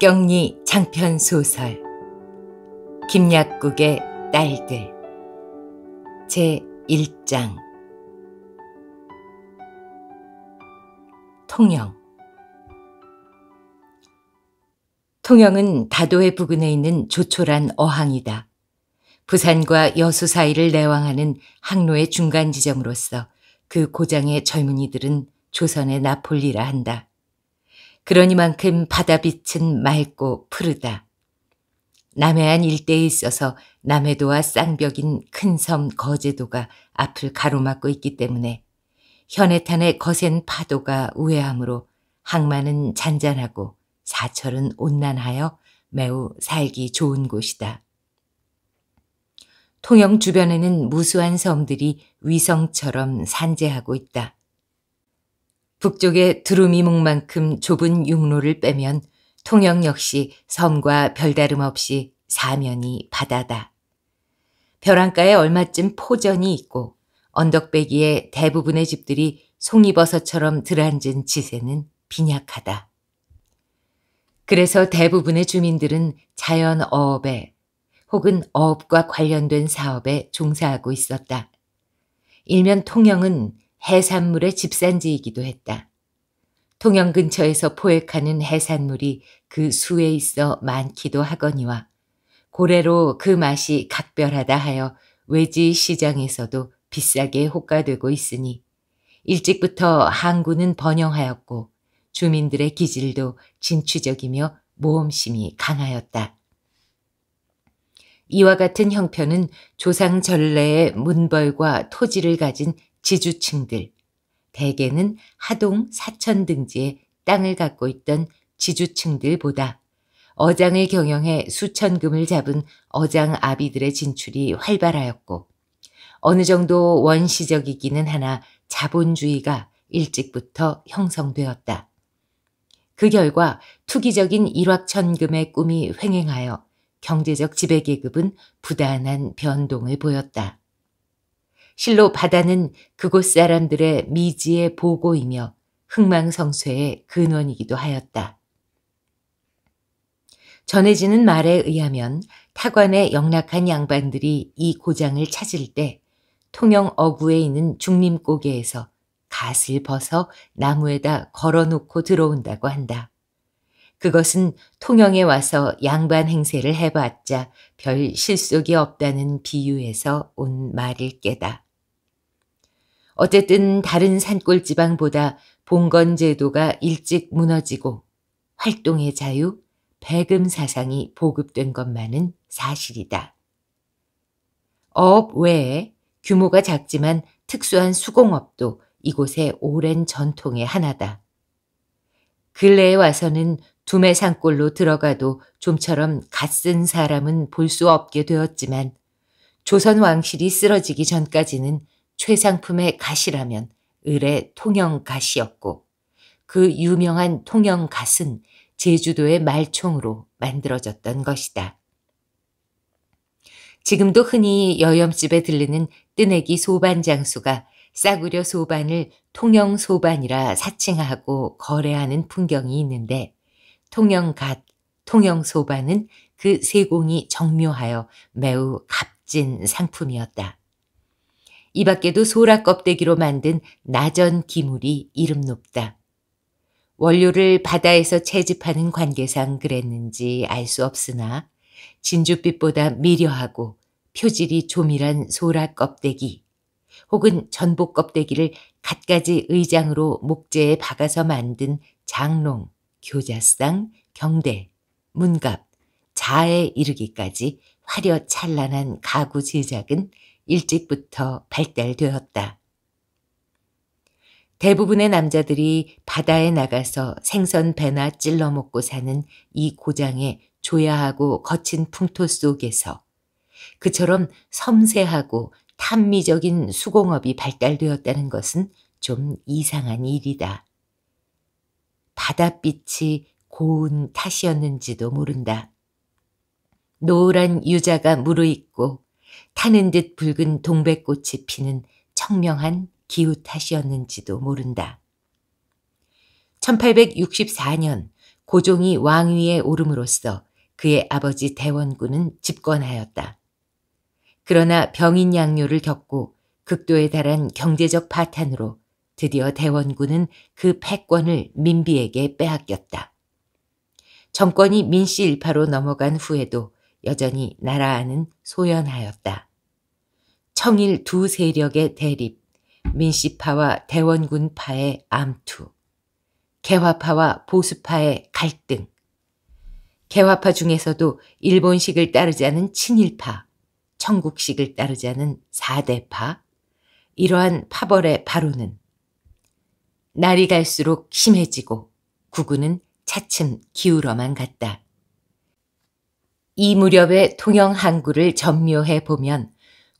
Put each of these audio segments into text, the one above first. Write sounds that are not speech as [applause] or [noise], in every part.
박경리 장편 소설 김약국의 딸들 제 1장 통영 통영은 다도해 부근에 있는 조촐한 어항이다. 부산과 여수 사이를 내왕하는 항로의 중간 지점으로서 그 고장의 젊은이들은 조선의 나폴리라 한다. 그러니만큼 바다빛은 맑고 푸르다. 남해안 일대에 있어서 남해도와 쌍벽인 큰 섬 거제도가 앞을 가로막고 있기 때문에 현해탄의 거센 파도가 우회함으로 항만은 잔잔하고 사철은 온난하여 매우 살기 좋은 곳이다. 통영 주변에는 무수한 섬들이 위성처럼 산재하고 있다. 북쪽의 두루미목만큼 좁은 육로를 빼면 통영 역시 섬과 별다름 없이 사면이 바다다. 벼랑가에 얼마쯤 포전이 있고 언덕배기에 대부분의 집들이 송이버섯처럼 들앉은 지세는 빈약하다. 그래서 대부분의 주민들은 자연 어업에 혹은 어업과 관련된 사업에 종사하고 있었다. 일면 통영은 해산물의 집산지이기도 했다. 통영 근처에서 포획하는 해산물이 그 수에 있어 많기도 하거니와 고래로 그 맛이 각별하다 하여 외지 시장에서도 비싸게 호가되고 있으니 일찍부터 항구는 번영하였고 주민들의 기질도 진취적이며 모험심이 강하였다. 이와 같은 형편은 조상 전래의 문벌과 토지를 가진 지주층들, 대개는 하동, 사천 등지에 땅을 갖고 있던 지주층들보다 어장을 경영해 수천금을 잡은 어장 아비들의 진출이 활발하였고 어느 정도 원시적이기는 하나 자본주의가 일찍부터 형성되었다. 그 결과 투기적인 일확천금의 꿈이 횡행하여 경제적 지배계급은 부단한 변동을 보였다. 실로 바다는 그곳 사람들의 미지의 보고이며 흥망성쇠의 근원이기도 하였다. 전해지는 말에 의하면 타관의 영락한 양반들이 이 고장을 찾을 때 통영 어구에 있는 중림고개에서 갓을 벗어 나무에다 걸어놓고 들어온다고 한다. 그것은 통영에 와서 양반 행세를 해봤자 별 실속이 없다는 비유에서 온 말일 게다. 어쨌든 다른 산골 지방보다 봉건 제도가 일찍 무너지고 활동의 자유, 배금 사상이 보급된 것만은 사실이다. 어업 외에 규모가 작지만 특수한 수공업도 이곳의 오랜 전통의 하나다. 근래에 와서는 두메 산골로 들어가도 좀처럼 갓 쓴 사람은 볼 수 없게 되었지만 조선 왕실이 쓰러지기 전까지는 최상품의 갓이라면 을의 통영 갓이었고 그 유명한 통영 갓은 제주도의 말총으로 만들어졌던 것이다. 지금도 흔히 여염집에 들리는 뜨내기 소반 장수가 싸구려 소반을 통영 소반이라 사칭하고 거래하는 풍경이 있는데 통영갓, 통영소바는 그 세공이 정묘하여 매우 값진 상품이었다. 이 밖에도 소라 껍데기로 만든 나전 기물이 이름 높다. 원료를 바다에서 채집하는 관계상 그랬는지 알 수 없으나 진주빛보다 미려하고 표질이 조밀한 소라 껍데기 혹은 전복 껍데기를 갖가지 의장으로 목재에 박아서 만든 장롱 교자상, 경대, 문갑, 자에 이르기까지 화려찬란한 가구 제작은 일찍부터 발달되었다. 대부분의 남자들이 바다에 나가서 생선 배나 찔러 먹고 사는 이 고장의 조야하고 거친 풍토 속에서 그처럼 섬세하고 탐미적인 수공업이 발달되었다는 것은 좀 이상한 일이다. 바닷빛이 고운 탓이었는지도 모른다. 노란 유자가 무르익고 타는 듯 붉은 동백꽃이 피는 청명한 기후 탓이었는지도 모른다. 1864년 고종이 왕위에 오름으로써 그의 아버지 대원군은 집권하였다. 그러나 병인 양요를 겪고 극도에 달한 경제적 파탄으로 드디어 대원군은 그 패권을 민비에게 빼앗겼다. 정권이 민씨 일파로 넘어간 후에도 여전히 나라안은 소연하였다. 청일 두 세력의 대립, 민씨파와 대원군파의 암투, 개화파와 보수파의 갈등, 개화파 중에서도 일본식을 따르자는 친일파, 청국식을 따르자는 사대파 이러한 파벌의 바로는 날이 갈수록 심해지고 구구는 차츰 기울어만 갔다. 이무렵의 통영 항구를 점묘해 보면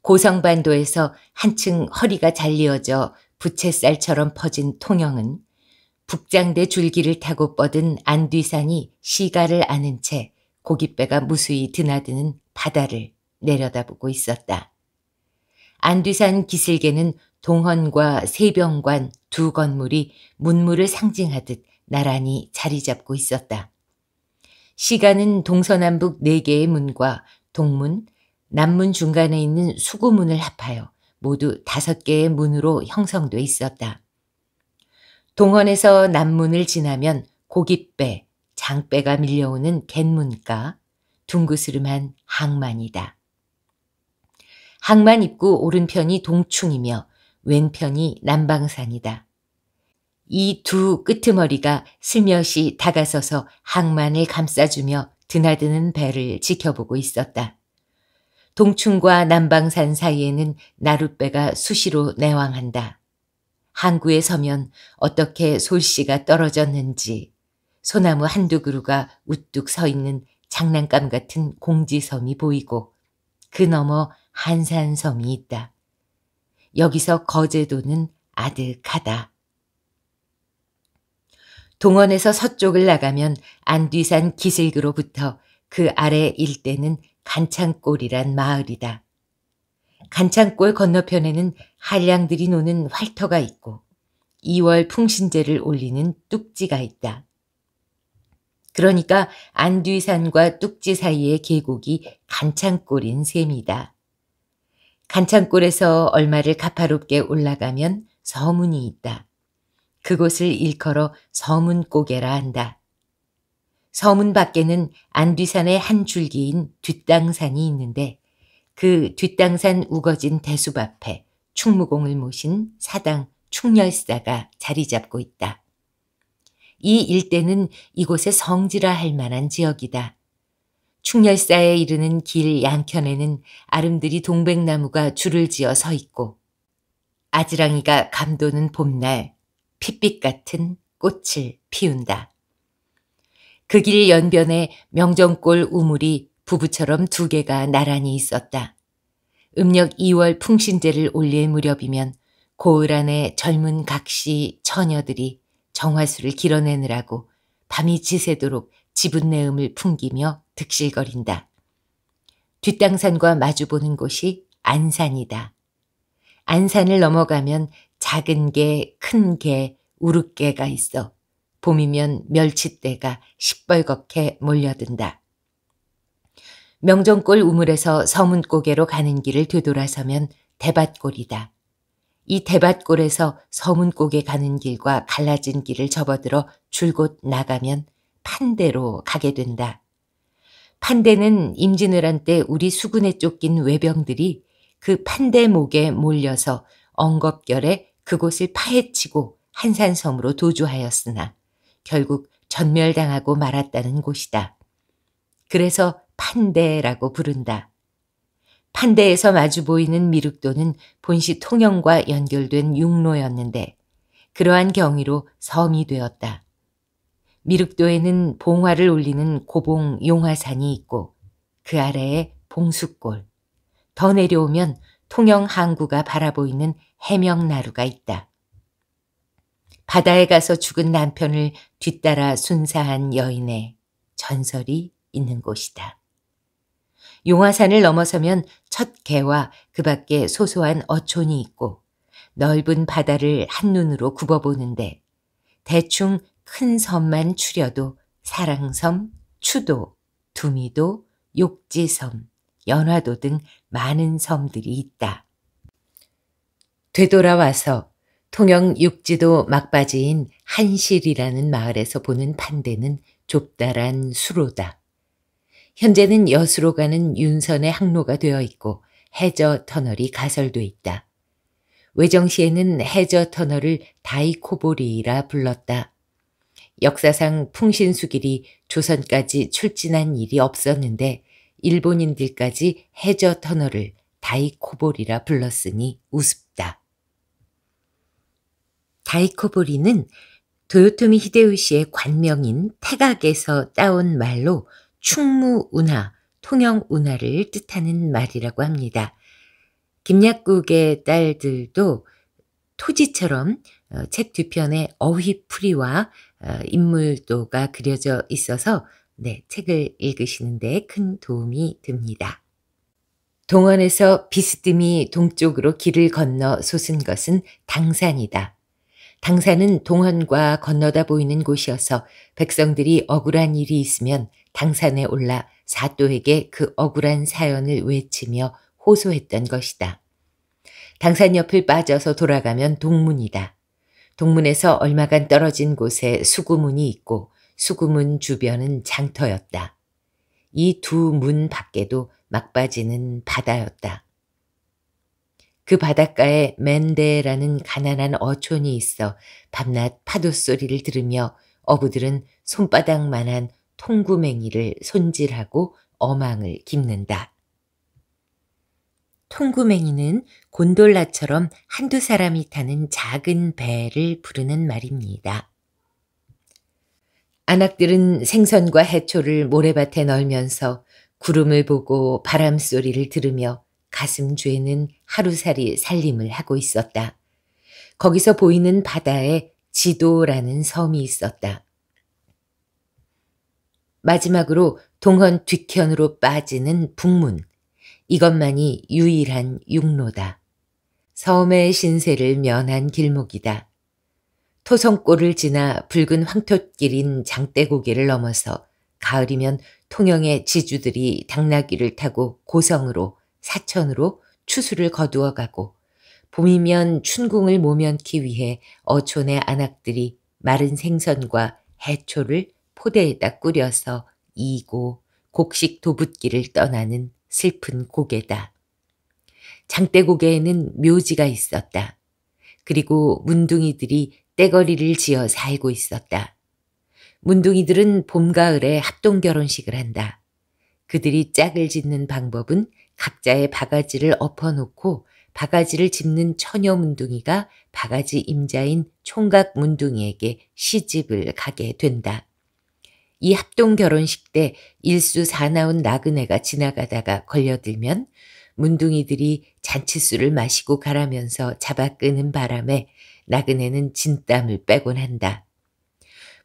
고성반도에서 한층 허리가 잘리어져 부채살처럼 퍼진 통영은 북장대 줄기를 타고 뻗은 안뒤산이 시가를 아는 채 고깃배가 무수히 드나드는 바다를 내려다보고 있었다. 안뒤산 기슭에는 동헌과 세병관 두 건물이 문물을 상징하듯 나란히 자리 잡고 있었다. 시간은 동서남북 네 개의 문과 동문, 남문 중간에 있는 수구문을 합하여 모두 다섯 개의 문으로 형성돼 있었다. 동헌에서 남문을 지나면 고깃배, 장배가 밀려오는 갯문가, 둥그스름한 항만이다. 항만 입구 오른편이 동충이며 왼편이 남방산이다. 이 두 끄트머리가 스며시 다가서서 항만을 감싸주며 드나드는 배를 지켜보고 있었다. 동충과 남방산 사이에는 나룻배가 수시로 내왕한다. 항구에 서면 어떻게 솔씨가 떨어졌는지 소나무 한두 그루가 우뚝 서 있는 장난감 같은 공지섬이 보이고 그 너머 한산섬이 있다. 여기서 거제도는 아득하다. 동원에서 서쪽을 나가면 안뒤산 기슭으로부터 그 아래 일대는 간창골이란 마을이다. 간창골 건너편에는 한량들이 노는 활터가 있고 2월 풍신제를 올리는 뚝지가 있다. 그러니까 안뒤산과 뚝지 사이의 계곡이 간창골인 셈이다. 간창골에서 얼마를 가파롭게 올라가면 서문이 있다. 그곳을 일컬어 서문고개라 한다. 서문 밖에는 안뒤산의 한 줄기인 뒷땅산이 있는데 그 뒷땅산 우거진 대숲 앞에 충무공을 모신 사당 충렬사가 자리 잡고 있다. 이 일대는 이곳의 성지라 할 만한 지역이다. 충렬사에 이르는 길양편에는아름드리 동백나무가 줄을 지어 서 있고 아지랑이가 감도는 봄날 핏빛 같은 꽃을 피운다. 그 길 연변에 명정골 우물이 부부처럼 두 개가 나란히 있었다. 음력 2월 풍신제를 올릴 무렵이면 고을 안에 젊은 각시 처녀들이 정화수를 길어내느라고 밤이 지새도록 지분내음을 풍기며 득실거린다. 뒷땅산과 마주보는 곳이 안산이다. 안산을 넘어가면 작은 개, 큰 개, 우르개가 있어 봄이면 멸치떼가 시뻘겋게 몰려든다. 명정골 우물에서 서문고개로 가는 길을 되돌아서면 대밭골이다. 이 대밭골에서 서문고개 가는 길과 갈라진 길을 접어들어 줄곧 나가면 판대로 가게 된다. 판대는 임진왜란 때 우리 수군에 쫓긴 외병들이 그 판대목에 몰려서 엉겁결에 그곳을 파헤치고 한산섬으로 도주하였으나 결국 전멸당하고 말았다는 곳이다. 그래서 판대라고 부른다. 판대에서 마주 보이는 미륵도는 본시 통영과 연결된 육로였는데 그러한 경위로 섬이 되었다. 미륵도에는 봉화를 올리는 고봉 용화산이 있고 그 아래에 봉숙골더 내려오면 통영 항구가 바라보이는 해명나루가 있다. 바다에 가서 죽은 남편을 뒤따라 순사한 여인의 전설이 있는 곳이다. 용화산을 넘어서면 첫 개와 그 밖에 소소한 어촌이 있고 넓은 바다를 한눈으로 굽어보는데 대충 큰 섬만 추려도 사랑섬, 추도, 두미도, 욕지섬, 연화도 등 많은 섬들이 있다. 되돌아와서 통영 육지도 막바지인 한실이라는 마을에서 보는 판대는 좁다란 수로다. 현재는 여수로 가는 윤선의 항로가 되어 있고 해저 터널이 가설돼 있다. 외정시에는 해저 터널을 다이코보리라 불렀다. 역사상 풍신수길이 조선까지 출진한 일이 없었는데 일본인들까지 해저 터널을 다이코보리라 불렀으니 우습다. 다이코보리는 도요토미 히데요시의 관명인 태각에서 따온 말로 충무 운하, 통영 운하를 뜻하는 말이라고 합니다. 김약국의 딸들도 토지처럼 어, 책뒤편의 어휘풀이와 어, 인물도가 그려져 있어서 네, 책을 읽으시는데 큰 도움이 됩니다. 동원에서 비스듬히 동쪽으로 길을 건너 솟은 것은 당산이다. 당산은 동원과 건너다 보이는 곳이어서 백성들이 억울한 일이 있으면 당산에 올라 사또에게 그 억울한 사연을 외치며 호소했던 것이다. 당산 옆을 빠져서 돌아가면 동문이다. 동문에서 얼마간 떨어진 곳에 수구문이 있고 수구문 주변은 장터였다. 이 두 문 밖에도 막바지는 바다였다. 그 바닷가에 맨데라는 가난한 어촌이 있어 밤낮 파도 소리를 들으며 어부들은 손바닥만한 통구맹이를 손질하고 어망을 깁는다. 통구맹이는 곤돌라처럼 한두 사람이 타는 작은 배를 부르는 말입니다. 안악들은 생선과 해초를 모래밭에 널면서 구름을 보고 바람 소리를 들으며 가슴 죄는 하루살이 살림을 하고 있었다. 거기서 보이는 바다에 지도라는 섬이 있었다. 마지막으로 동헌 뒷편으로 빠지는 북문, 이것만이 유일한 육로다. 섬의 신세를 면한 길목이다. 토성골을 지나 붉은 황토길인 장대고개를 넘어서 가을이면 통영의 지주들이 당나귀를 타고 고성으로 사천으로 추수를 거두어 가고 봄이면 춘궁을 모면키 위해 어촌의 안악들이 마른 생선과 해초를 포대에다 꾸려서 이고 곡식 도붓길을 떠나는 슬픈 고개다. 장대고개에는 묘지가 있었다. 그리고 문둥이들이 떼거리를 지어 살고 있었다. 문둥이들은 봄, 가을에 합동 결혼식을 한다. 그들이 짝을 짓는 방법은 각자의 바가지를 엎어놓고 바가지를 짚는 처녀 문둥이가 바가지 임자인 총각 문둥이에게 시집을 가게 된다. 이 합동 결혼식 때 일수 사나운 나그네가 지나가다가 걸려들면 문둥이들이 잔치술을 마시고 가라면서 잡아 끄는 바람에 나그네는 진땀을 빼곤 한다.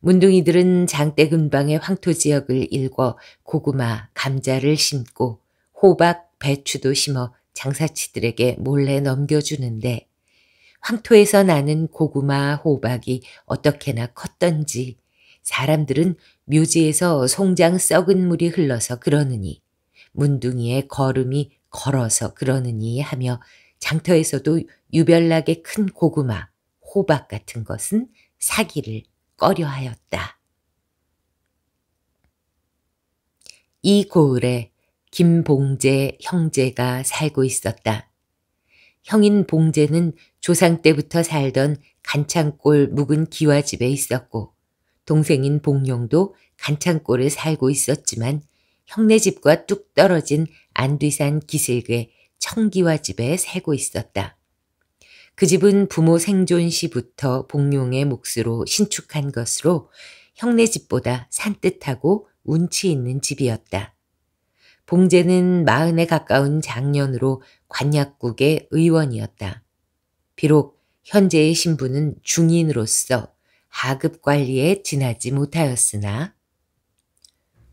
문둥이들은 장대 근방의 황토 지역을 일궈 고구마, 감자를 심고 호박, 배추도 심어 장사치들에게 몰래 넘겨주는데 황토에서 나는 고구마, 호박이 어떻게나 컸던지 사람들은 묘지에서 송장 썩은 물이 흘러서 그러느니 문둥이의 걸음이 걸어서 그러느니 하며 장터에서도 유별나게 큰 고구마, 호박 같은 것은 사기를 꺼려하였다. 이 고을에 김봉재 형제가 살고 있었다. 형인 봉재는 조상 때부터 살던 간창골 묵은 기와집에 있었고 동생인 봉룡도 간창골을 살고 있었지만 형네 집과 뚝 떨어진 안뒤산 기슭의 청기와 집에 살고 있었다. 그 집은 부모 생존 시부터 봉룡의 몫으로 신축한 것으로 형네 집보다 산뜻하고 운치 있는 집이었다. 봉제는 마흔에 가까운 장년으로 관약국의 의원이었다. 비록 현재의 신부는 중인으로서 하급 관리에 지나지 못하였으나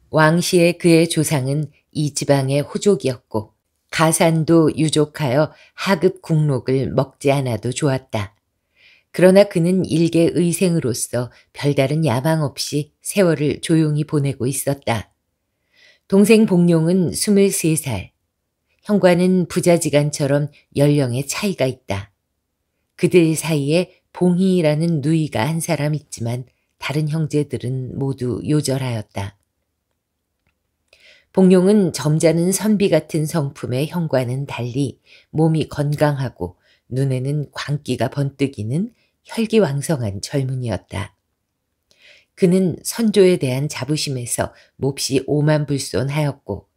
왕시의 그의 조상은 이 지방의 호족이었고 가산도 유족하여 하급 국록을 먹지 않아도 좋았다. 그러나 그는 일개 의생으로서 별다른 야망 없이 세월을 조용히 보내고 있었다. 동생 복룡은 23살, 형과는 부자지간처럼 연령의 차이가 있다. 그들 사이에 봉희라는 누이가 한 사람 있지만 다른 형제들은 모두 요절하였다. 봉룡은 점잖은 선비 같은 성품의 형과는 달리 몸이 건강하고 눈에는 광기가 번뜩이는 혈기왕성한 젊은이였다. 그는 선조에 대한 자부심에서 몹시 오만불손하였고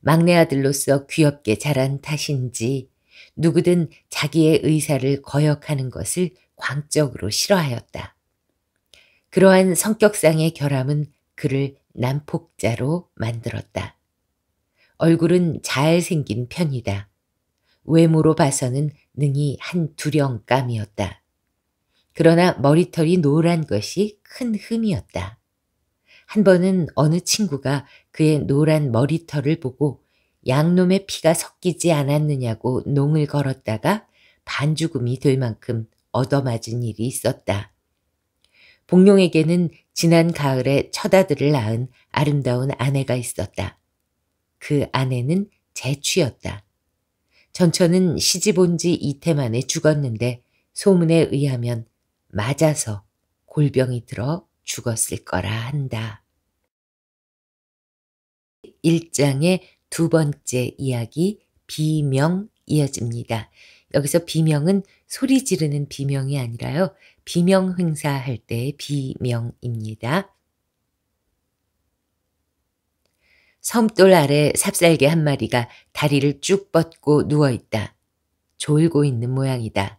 막내 아들로서 귀엽게 자란 탓인지 누구든 자기의 의사를 거역하는 것을 광적으로 싫어하였다. 그러한 성격상의 결함은 그를 난폭자로 만들었다. 얼굴은 잘생긴 편이다. 외모로 봐서는 능히 한 두령감이었다. 그러나 머리털이 노란 것이 큰 흠이었다. 한 번은 어느 친구가 그의 노란 머리털을 보고 양놈의 피가 섞이지 않았느냐고 농을 걸었다가 반죽음이 될 만큼 얻어맞은 일이 있었다. 복룡에게는 지난 가을에 처다들을 낳은 아름다운 아내가 있었다. 그 아내는 재취였다. 전처는 시집 온 지 이태 만에 죽었는데 소문에 의하면 맞아서 골병이 들어 죽었을 거라 한다. 1장의 두 번째 이야기 비명 이어집니다. 여기서 비명은 소리 지르는 비명이 아니라요. 비명 행사할 때의 비명입니다. 섬돌 아래 삽살개 한 마리가 다리를 쭉 뻗고 누워 있다. 졸고 있는 모양이다.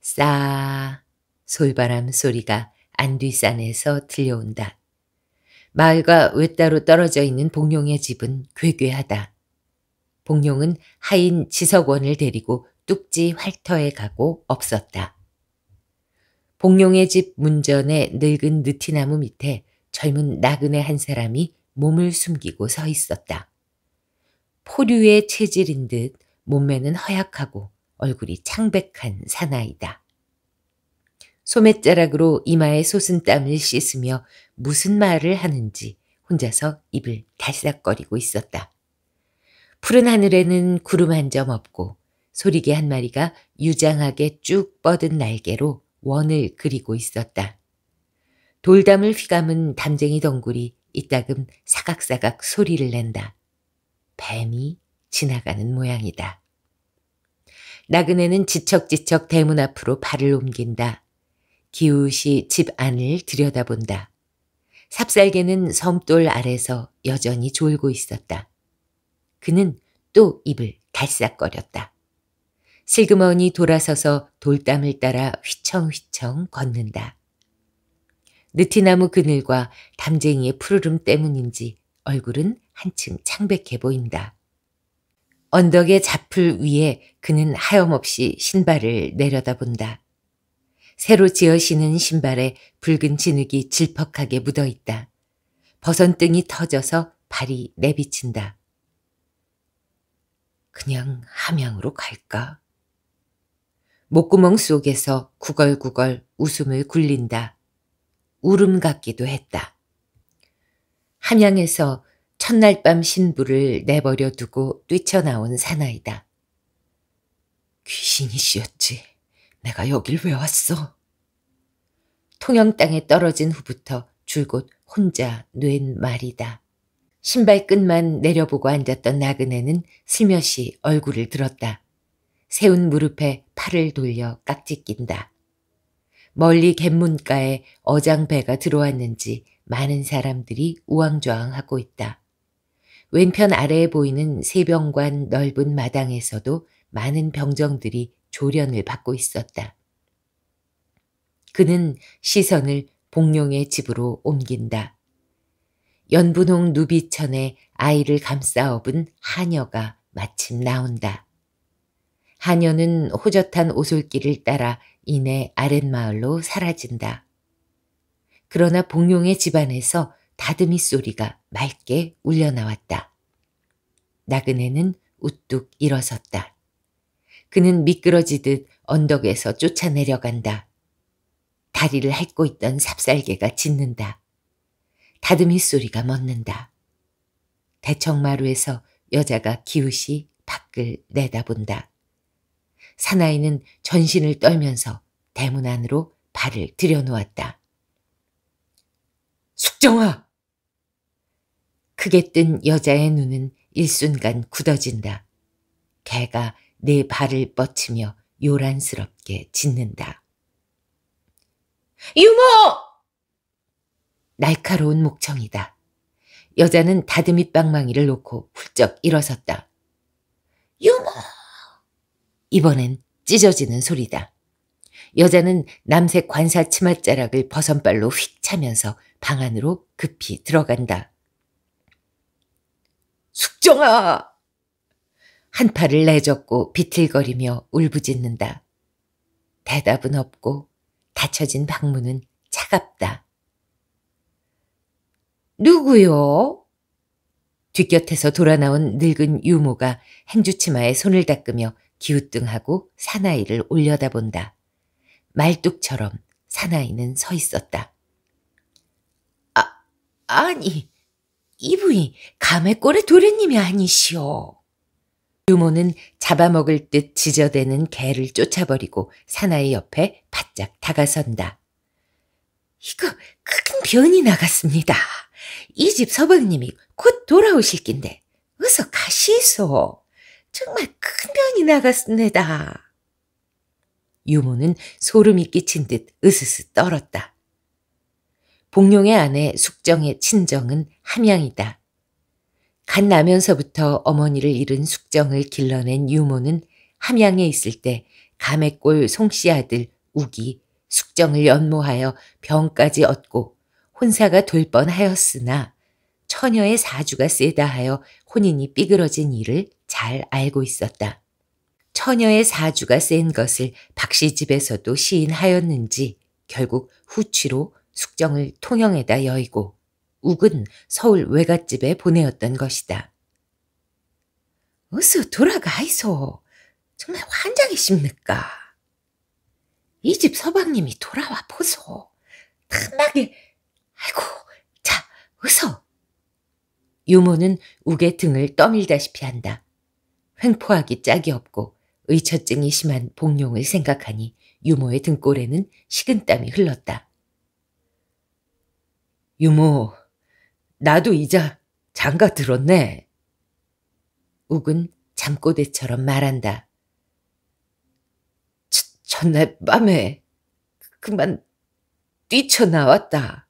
싸 솔바람 소리가 안뒤산에서 들려온다. 마을과 외따로 떨어져 있는 복룡의 집은 괴괴하다. 복룡은 하인 지석원을 데리고 뚝지 활터에 가고 없었다. 복룡의 집문전에 늙은 느티나무 밑에 젊은 나그네 한 사람이 몸을 숨기고 서 있었다. 포류의 체질인 듯 몸매는 허약하고 얼굴이 창백한 사나이다. 소맷자락으로 이마에 솟은 땀을 씻으며 무슨 말을 하는지 혼자서 입을 달싹거리고 있었다. 푸른 하늘에는 구름 한 점 없고 소리개 한 마리가 유장하게 쭉 뻗은 날개로 원을 그리고 있었다. 돌담을 휘감은 담쟁이 덩굴이 이따금 사각사각 소리를 낸다. 뱀이 지나가는 모양이다. 나그네는 지척지척 대문 앞으로 발을 옮긴다. 기우시 집 안을 들여다본다. 삽살개는 섬돌 아래서 여전히 졸고 있었다. 그는 또 입을 달싹거렸다. 슬그머니 돌아서서 돌담을 따라 휘청휘청 걷는다. 느티나무 그늘과 담쟁이의 푸르름 때문인지 얼굴은 한층 창백해 보인다. 언덕의 자풀 위에 그는 하염없이 신발을 내려다본다. 새로 지어 신은 신발에 붉은 진흙이 질퍽하게 묻어있다. 버선등이 터져서 발이 내비친다. 그냥 함양으로 갈까? 목구멍 속에서 구걸구걸 웃음을 굴린다. 울음 같기도 했다. 함양에서 첫날 밤 신부를 내버려 두고 뛰쳐나온 사나이다. 귀신이씌었지. 내가 여길 왜 왔어? 통영 땅에 떨어진 후부터 줄곧 혼자 뇌인 말이다. 신발끝만 내려보고 앉았던 나그네는 슬며시 얼굴을 들었다. 세운 무릎에 팔을 돌려 깍지 낀다. 멀리 갯문가에 어장배가 들어왔는지 많은 사람들이 우왕좌왕하고 있다. 왼편 아래에 보이는 세병관 넓은 마당에서도 많은 병정들이 조련을 받고 있었다. 그는 시선을 복룡의 집으로 옮긴다. 연분홍 누비천에 아이를 감싸 업은 하녀가 마침 나온다. 한여는 호젓한 오솔길을 따라 이내 아랫마을로 사라진다. 그러나 봉룡의 집안에서 다듬이 소리가 맑게 울려나왔다. 나그네는 우뚝 일어섰다. 그는 미끄러지듯 언덕에서 쫓아내려간다. 다리를 핥고 있던 삽살개가 짖는다. 다듬이 소리가 멎는다. 대청마루에서 여자가 기웃이 밖을 내다본다. 사나이는 전신을 떨면서 대문 안으로 발을 들여놓았다. 숙정아! 크게 뜬 여자의 눈은 일순간 굳어진다. 개가 내 발을 뻗치며 요란스럽게 짖는다. 유모! 날카로운 목청이다. 여자는 다듬이 빵망이를 놓고 훌쩍 일어섰다. 유모! 이번엔 찢어지는 소리다. 여자는 남색 관사 치맛자락을 버선발로 휙 차면서 방 안으로 급히 들어간다. 숙정아! 한 팔을 내젓고 비틀거리며 울부짖는다. 대답은 없고 닫혀진 방문은 차갑다. 누구요? 뒷곁에서 돌아나온 늙은 유모가 행주치마에 손을 닦으며 기우뚱하고 사나이를 올려다본다. 말뚝처럼 사나이는 서 있었다. 아, 아니, 이분이 감의꼴의 도련님이 아니시오. 유모는 잡아먹을 듯 지저대는 개를 쫓아버리고 사나이 옆에 바짝 다가선다. 이거 큰 변이 나갔습니다. 이 집 서방님이 곧 돌아오실 낀데 어서 가시소. 정말 큰 변이 나갔습니다. 유모는 소름이 끼친 듯 으스스 떨었다. 복룡의 아내 숙정의 친정은 함양이다. 갓 나면서부터 어머니를 잃은 숙정을 길러낸 유모는 함양에 있을 때 가맥골 송씨 아들 우기 숙정을 연모하여 병까지 얻고 혼사가 돌 뻔하였으나 처녀의 사주가 세다 하여 혼인이 삐그러진 일을 잘 알고 있었다. 처녀의 사주가 센 것을 박씨 집에서도 시인하였는지 결국 후치로 숙정을 통영에다 여의고 욱은 서울 외갓집에 보내었던 것이다. 어서 돌아가이소. 정말 환장이십니까? 이 집 서방님이 돌아와 보소. 탐나게 아이고 자 어서. 유모는 우의 등을 떠밀다시피 한다. 횡포하기 짝이 없고 의처증이 심한 복룡을 생각하니 유모의 등골에는 식은땀이 흘렀다. 유모, 나도 이자 장가 들었네. 욱은 잠꼬대처럼 말한다. 첫날 밤에 그, 그만 뛰쳐나왔다.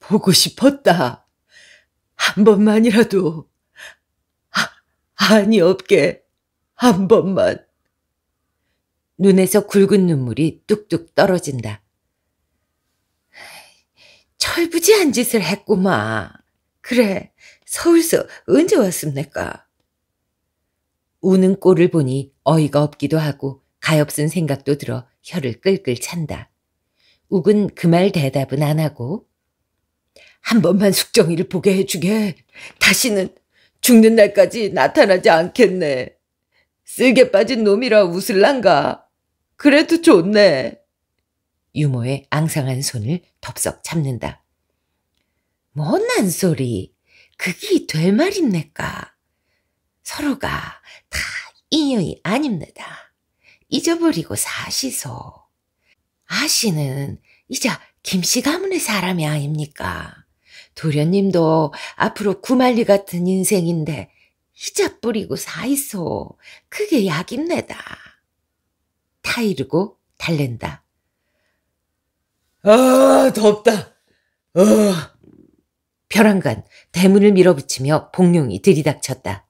보고 싶었다. 한 번만이라도 아니 없게 한 번만. 눈에서 굵은 눈물이 뚝뚝 떨어진다. 철부지한 짓을 했구마. 그래, 서울서 언제 왔습니까? 우는 꼴을 보니 어이가 없기도 하고 가엾은 생각도 들어 혀를 끌끌 찬다. 욱은 그 말 대답은 안 하고 한 번만 숙정이를 보게 해주게. 다시는 죽는 날까지 나타나지 않겠네. 쓸개 빠진 놈이라 웃을란가. 그래도 좋네. 유모의 앙상한 손을 덥석 잡는다. 못난 소리. 그게 될 말입니까? 서로가 다 인연이 아닙니다. 잊어버리고 사시소. 아씨는 이제 김씨 가문의 사람이 아닙니까? 도련님도 앞으로 구말리 같은 인생인데 희자 뿌리고 사이소. 그게 약입니다. 타이르고 달랜다. 아 덥다. 어. 벼랑간 대문을 밀어붙이며 복룡이 들이닥쳤다.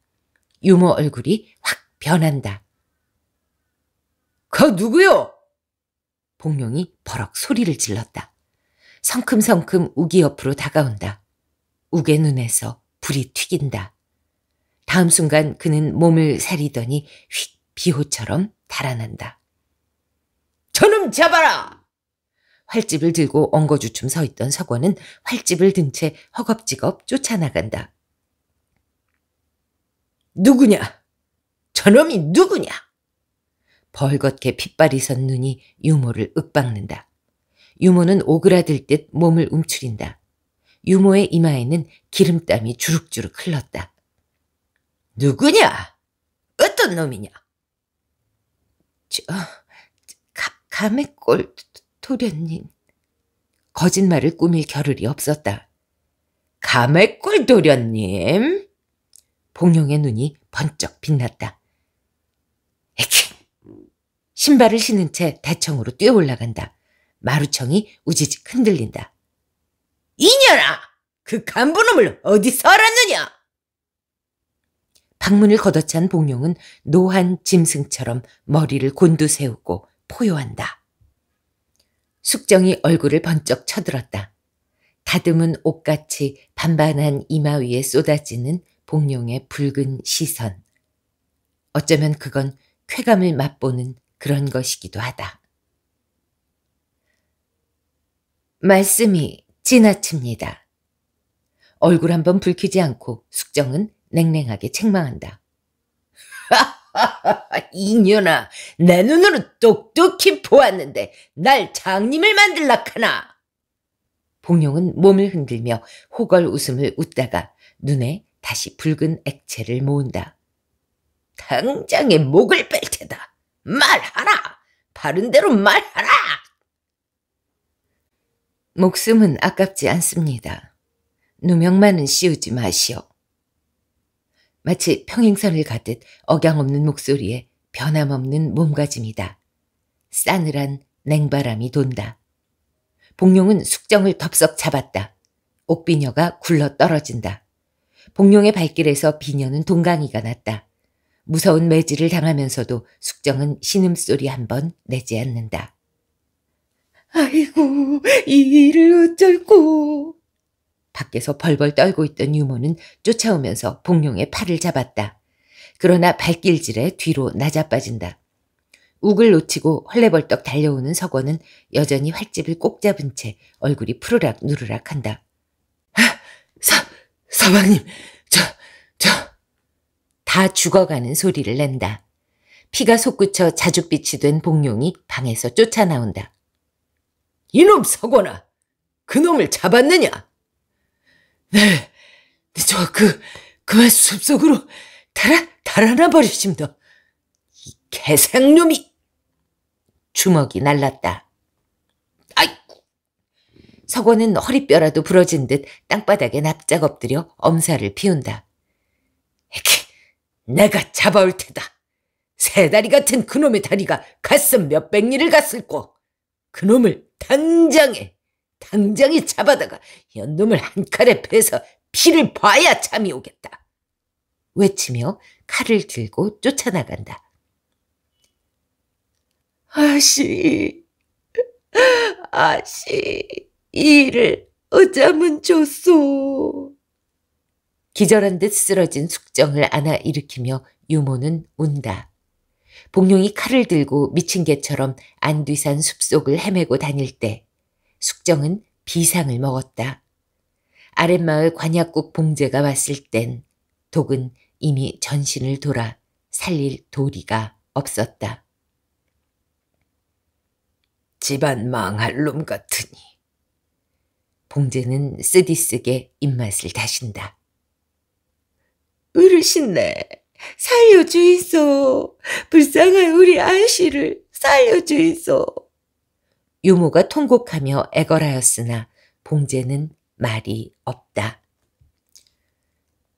유모 얼굴이 확 변한다. 그 누구요? 복룡이 버럭 소리를 질렀다. 성큼성큼 우기 옆으로 다가온다. 우개 눈에서 불이 튀긴다. 다음 순간 그는 몸을 사리더니 휙 비호처럼 달아난다. 저놈 잡아라! 활집을 들고 엉거주춤 서 있던 석원은 활집을 든 채 허겁지겁 쫓아나간다. 누구냐? 저놈이 누구냐? 벌겋게 핏발이 선 눈이 유모를 윽박는다. 유모는 오그라들 듯 몸을 움츠린다. 유모의 이마에는 기름땀이 주룩주룩 흘렀다. 누구냐? 어떤 놈이냐? 저, 가, 가맥꼴 도련님. 거짓말을 꾸밀 겨를이 없었다. 가맥꼴 도련님? 봉룡의 눈이 번쩍 빛났다. 에킹! 신발을 신은 채 대청으로 뛰어 올라간다. 마루청이 우지직 흔들린다. 이년아! 그 간부놈을 어디서 알았느냐? 방문을 걷어찬 봉룡은 노한 짐승처럼 머리를 곤두세우고 포효한다. 숙정이 얼굴을 번쩍 쳐들었다. 다듬은 옷같이 반반한 이마 위에 쏟아지는 봉룡의 붉은 시선. 어쩌면 그건 쾌감을 맛보는 그런 것이기도 하다. 말씀이 지나칩니다. 얼굴 한번 붉히지 않고 숙정은 냉랭하게 책망한다. 하하하하, [laughs] 이년아, 내 눈으로 똑똑히 보았는데 날 장님을 만들라 카나. 봉룡은 몸을 흔들며 호걸 웃음을 웃다가 눈에 다시 붉은 액체를 모은다. 당장에 목을 뺄 테다. 말하라. 바른 대로 말하라. 목숨은 아깝지 않습니다. 누명만은 씌우지 마시오. 마치 평행선을 가듯 억양없는 목소리에 변함없는 몸가짐이다. 싸늘한 냉바람이 돈다. 복룡은 숙정을 덥석 잡았다. 옥비녀가 굴러 떨어진다. 복룡의 발길에서 비녀는 동강이가 났다. 무서운 매질을 당하면서도 숙정은 신음소리 한 번 내지 않는다. 아이고, 이 일을 어쩔고 밖에서 벌벌 떨고 있던 유모는 쫓아오면서 복룡의 팔을 잡았다. 그러나 발길질에 뒤로 낮아빠진다. 욱을 놓치고 헐레벌떡 달려오는 석원은 여전히 활집을 꼭 잡은 채 얼굴이 푸르락 누르락 한다. 아, 사, 사방님, 저, 저. 다 죽어가는 소리를 낸다. 피가 솟구쳐 자줏빛이 된 복룡이 방에서 쫓아나온다. 이놈 서거나 그놈을 잡았느냐? 네, 네 저 그, 그만 숲속으로 달아, 달아나 버리십니다. 이 개생놈이! 주먹이 날랐다. 아이쿠! 서고는 허리뼈라도 부러진 듯 땅바닥에 납작 엎드려 엄살을 피운다. 에키, 내가 잡아올 테다. 새 다리 같은 그놈의 다리가 가슴 몇백 리를 갔을 꼬. 그놈을 당장에 당장에 잡아다가 연놈을 한 칼에 베서 피를 봐야 잠이 오겠다. 외치며 칼을 들고 쫓아나간다. 아씨, 아씨, 이 일을 어쩌면 좋소. 기절한 듯 쓰러진 숙정을 안아 일으키며 유모는 운다. 복룡이 칼을 들고 미친 개처럼 안뒤산 숲속을 헤매고 다닐 때 숙정은 비상을 먹었다. 아랫마을 관약국 봉제가 왔을 땐 독은 이미 전신을 돌아 살릴 도리가 없었다. 집안 망할 놈 같으니. 봉제는 쓰디쓰게 입맛을 다신다. 으르신네. 살려주이소. 불쌍한 우리 아씨를 살려주이소. 유모가 통곡하며 애걸하였으나 봉제는 말이 없다.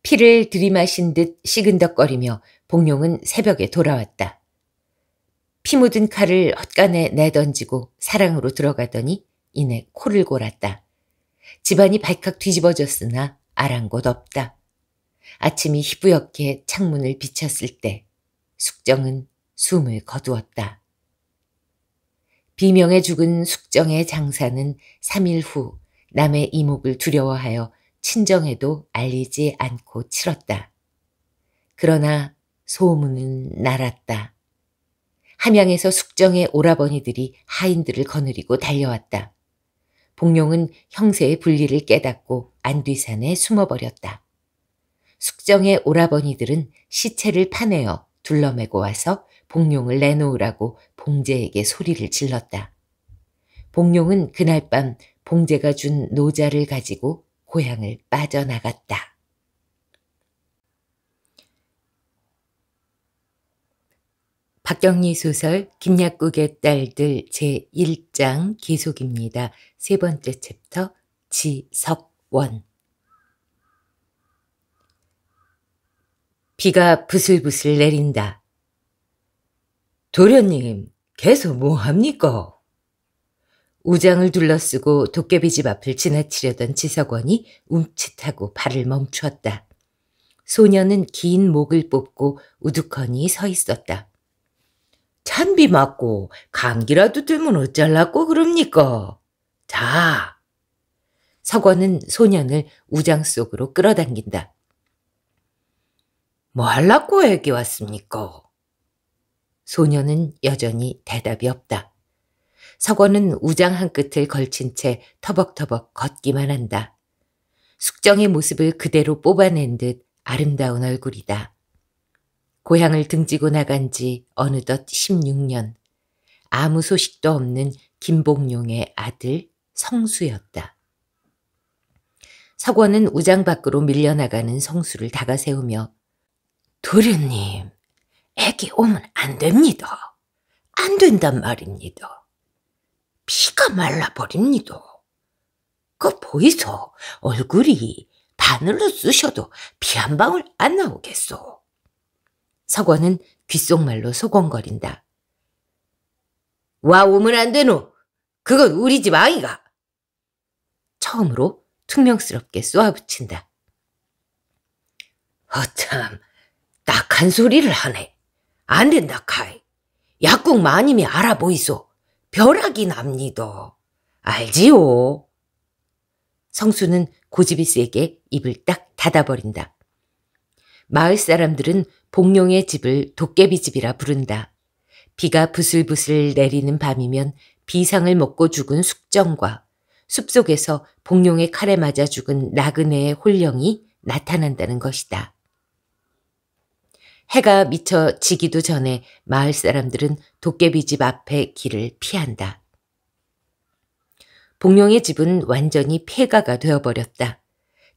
피를 들이마신 듯 시근덕거리며 봉룡은 새벽에 돌아왔다. 피 묻은 칼을 헛간에 내던지고 사랑으로 들어가더니 이내 코를 골았다. 집안이 발칵 뒤집어졌으나 아랑곳 없다. 아침이 희뿌옇게 창문을 비쳤을 때 숙정은 숨을 거두었다. 비명에 죽은 숙정의 장사는 3일 후 남의 이목을 두려워하여 친정에도 알리지 않고 치렀다. 그러나 소문은 날았다. 함양에서 숙정의 오라버니들이 하인들을 거느리고 달려왔다. 복룡은 형세의 분리를 깨닫고 안뒤산에 숨어버렸다. 숙정의 오라버니들은 시체를 파내어 둘러매고 와서 복룡을 내놓으라고 봉제에게 소리를 질렀다. 복룡은 그날 밤 봉제가 준 노자를 가지고 고향을 빠져나갔다. 박경리 소설 김약국의 딸들 제1장 계속입니다. 세 번째 챕터 지석원 비가 부슬부슬 내린다. 도련님, 계속 뭐합니까? 우장을 둘러쓰고 도깨비집 앞을 지나치려던 지석원이 움칫하고 발을 멈추었다. 소녀는 긴 목을 뽑고 우두커니 서 있었다. 찬비 맞고 감기라도 들면 어쩔라고 그럽니까? 자! 석원은 소년을 우장 속으로 끌어당긴다. 뭐 할라고 여기 왔습니까? 소녀는 여전히 대답이 없다. 석원은 우장 한 끝을 걸친 채 터벅터벅 걷기만 한다. 숙정의 모습을 그대로 뽑아낸 듯 아름다운 얼굴이다. 고향을 등지고 나간 지 어느덧 16년. 아무 소식도 없는 김복룡의 아들 성수였다. 석원은 우장 밖으로 밀려나가는 성수를 다가세우며 도련님, 애기 오면 안 됩니다. 안 된단 말입니다. 피가 말라버립니다. 그 보이소? 얼굴이 바늘로 쑤셔도 피 한 방울 안 나오겠소. 석원은 귓속말로 소곤거린다. 와 오면 안 되노. 그건 우리 집 아이가. 처음으로 퉁명스럽게 쏘아붙인다. 어참 딱한 소리를 하네. 안 된다, 카이. 약국 마님이 알아보이소. 벼락이 납니다. 알지요? 성수는 고집이 세게 입을 딱 닫아버린다. 마을 사람들은 복룡의 집을 도깨비 집이라 부른다. 비가 부슬부슬 내리는 밤이면 비상을 먹고 죽은 숙정과 숲속에서 복룡의 칼에 맞아 죽은 나그네의 홀령이 나타난다는 것이다. 해가 미쳐 지기도 전에 마을 사람들은 도깨비 집 앞에 길을 피한다. 복룡의 집은 완전히 폐가가 되어버렸다.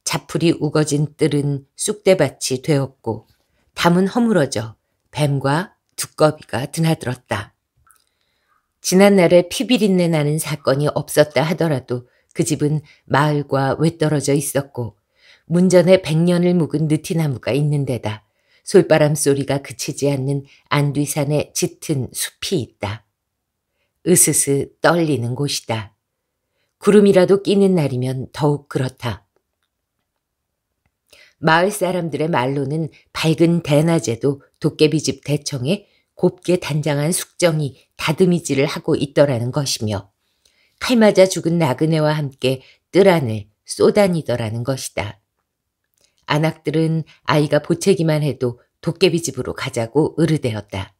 자풀이 우거진 뜰은 쑥대밭이 되었고 담은 허물어져 뱀과 두꺼비가 드나들었다. 지난날에 피비린내 나는 사건이 없었다 하더라도 그 집은 마을과 외떨어져 있었고 문전에 백년을 묵은 느티나무가 있는 데다 솔바람 소리가 그치지 않는 안뒤산의 짙은 숲이 있다. 으스스 떨리는 곳이다. 구름이라도 끼는 날이면 더욱 그렇다. 마을 사람들의 말로는 밝은 대낮에도 도깨비집 대청에 곱게 단장한 숙정이 다듬이질을 하고 있더라는 것이며 칼 맞아 죽은 나그네와 함께 뜰 안을 쏘다니더라는 것이다. 안악들은 아이가 보채기만 해도 도깨비 집으로 가자고 으르대었다.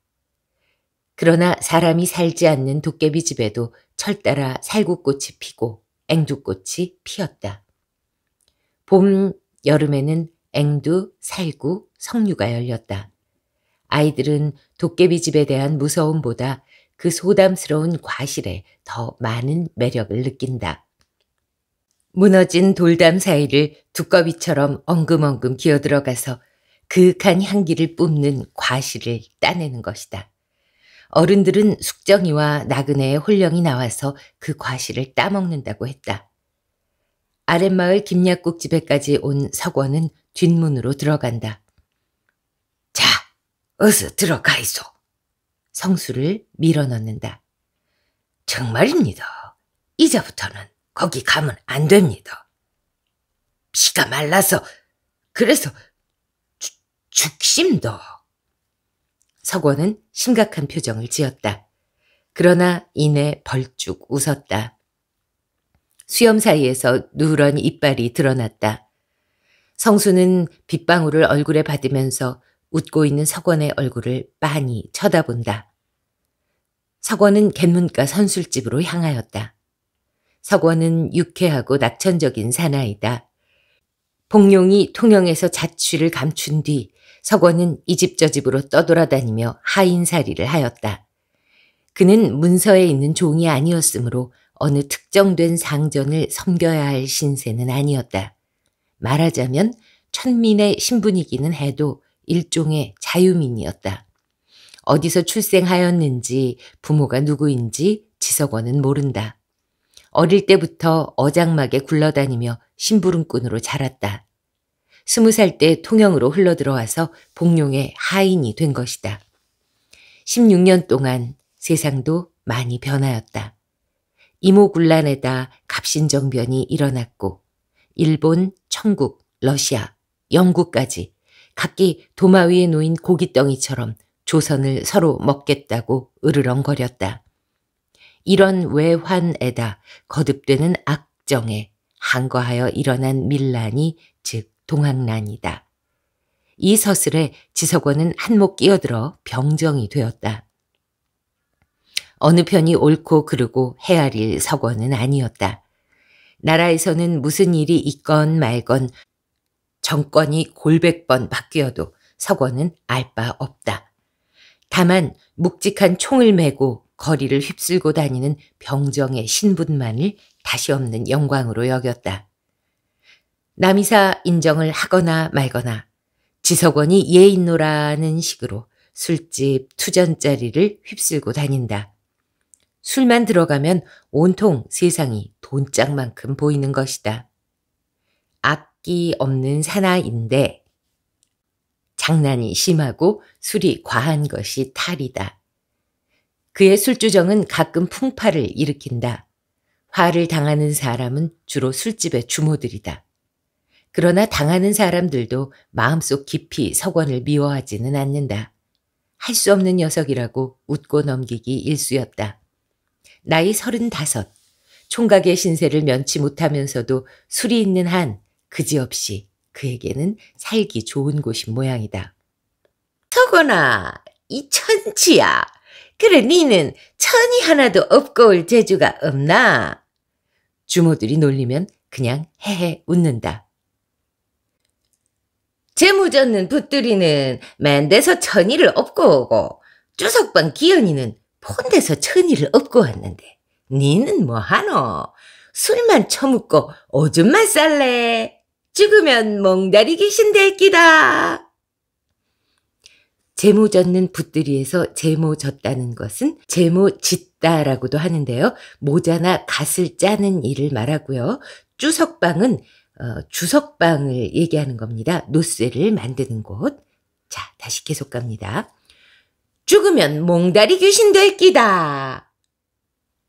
그러나 사람이 살지 않는 도깨비 집에도 철따라 살구꽃이 피고 앵두꽃이 피었다. 봄, 여름에는 앵두, 살구, 석류가 열렸다. 아이들은 도깨비 집에 대한 무서움보다 그 소담스러운 과실에 더 많은 매력을 느낀다. 무너진 돌담 사이를 두꺼비처럼 엉금엉금 기어들어가서 그윽한 향기를 뿜는 과실을 따내는 것이다. 어른들은 숙정이와 나그네의 홀령이 나와서 그 과실을 따먹는다고 했다. 아랫마을 김약국 집에까지 온 석원은 뒷문으로 들어간다. 자, 어서 들어가이소. 성수를 밀어넣는다. 정말입니다. 이제부터는 거기 가면 안 됩니다. 피가 말라서 그래서 죽, 죽심도 석원은 심각한 표정을 지었다. 그러나 이내 벌쭉 웃었다. 수염 사이에서 누런 이빨이 드러났다. 성수는 빗방울을 얼굴에 받으면서 웃고 있는 석원의 얼굴을 빤히 쳐다본다. 석원은 갯문가 선술집으로 향하였다. 석원은 유쾌하고 낙천적인 사나이다. 복룡이 통영에서 자취를 감춘 뒤 석원은 이집저 집으로 떠돌아다니며 하인살이를 하였다. 그는 문서에 있는 종이 아니었으므로 어느 특정된 상전을 섬겨야 할 신세는 아니었다. 말하자면 천민의 신분이기는 해도 일종의 자유민이었다. 어디서 출생하였는지 부모가 누구인지 지석원은 모른다. 어릴 때부터 어장막에 굴러다니며 심부름꾼으로 자랐다. 스무 살 때 통영으로 흘러들어와서 복룡의 하인이 된 것이다. 16년 동안 세상도 많이 변하였다. 이모군란에다 갑신정변이 일어났고 일본, 청국, 러시아, 영국까지 각기 도마 위에 놓인 고깃덩이처럼 조선을 서로 먹겠다고 으르렁거렸다. 이런 외환에다 거듭되는 악정에 항거하여 일어난 밀란이 즉동학란이다이 서슬에 지석원은 한몫 끼어들어 병정이 되었다. 어느 편이 옳고 그르고 헤아릴 석원은 아니었다. 나라에서는 무슨 일이 있건 말건 정권이 골백번 바뀌어도 석원은 알 바 없다. 다만 묵직한 총을 메고 거리를 휩쓸고 다니는 병정의 신분만을 다시 없는 영광으로 여겼다. 남이사 인정을 하거나 말거나 지석원이 예인노라는 식으로 술집 투전자리를 휩쓸고 다닌다. 술만 들어가면 온통 세상이 돈짝만큼 보이는 것이다. 악기 없는 사나인데 장난이 심하고 술이 과한 것이 탈이다. 그의 술주정은 가끔 풍파를 일으킨다. 화를 당하는 사람은 주로 술집의 주모들이다. 그러나 당하는 사람들도 마음속 깊이 석원을 미워하지는 않는다. 할 수 없는 녀석이라고 웃고 넘기기 일쑤였다. 나이 서른다섯, 총각의 신세를 면치 못하면서도 술이 있는 한 그지없이 그에게는 살기 좋은 곳인 모양이다. 서건아, 이 천지야. 그래 니는 천이 하나도 없고 올 재주가 없나? 주모들이 놀리면 그냥 헤헤 웃는다. 재무젓는 붓들이는 맨데서 천이를 업고 오고 주석방 기현이는 폰데서 천이를 업고 왔는데 니는 뭐하노? 술만 처먹고 오줌만 쌀래? 죽으면 멍다리 귀신 될끼다 제모 젓는 붓들이에서 제모 젓다는 것은 제모 짓다라고도 하는데요. 모자나 갓을 짜는 일을 말하고요. 주석방은 어, 주석방을 얘기하는 겁니다. 노쇠를 만드는 곳. 자, 다시 계속 갑니다. 죽으면 몽다리 귀신 될 끼다.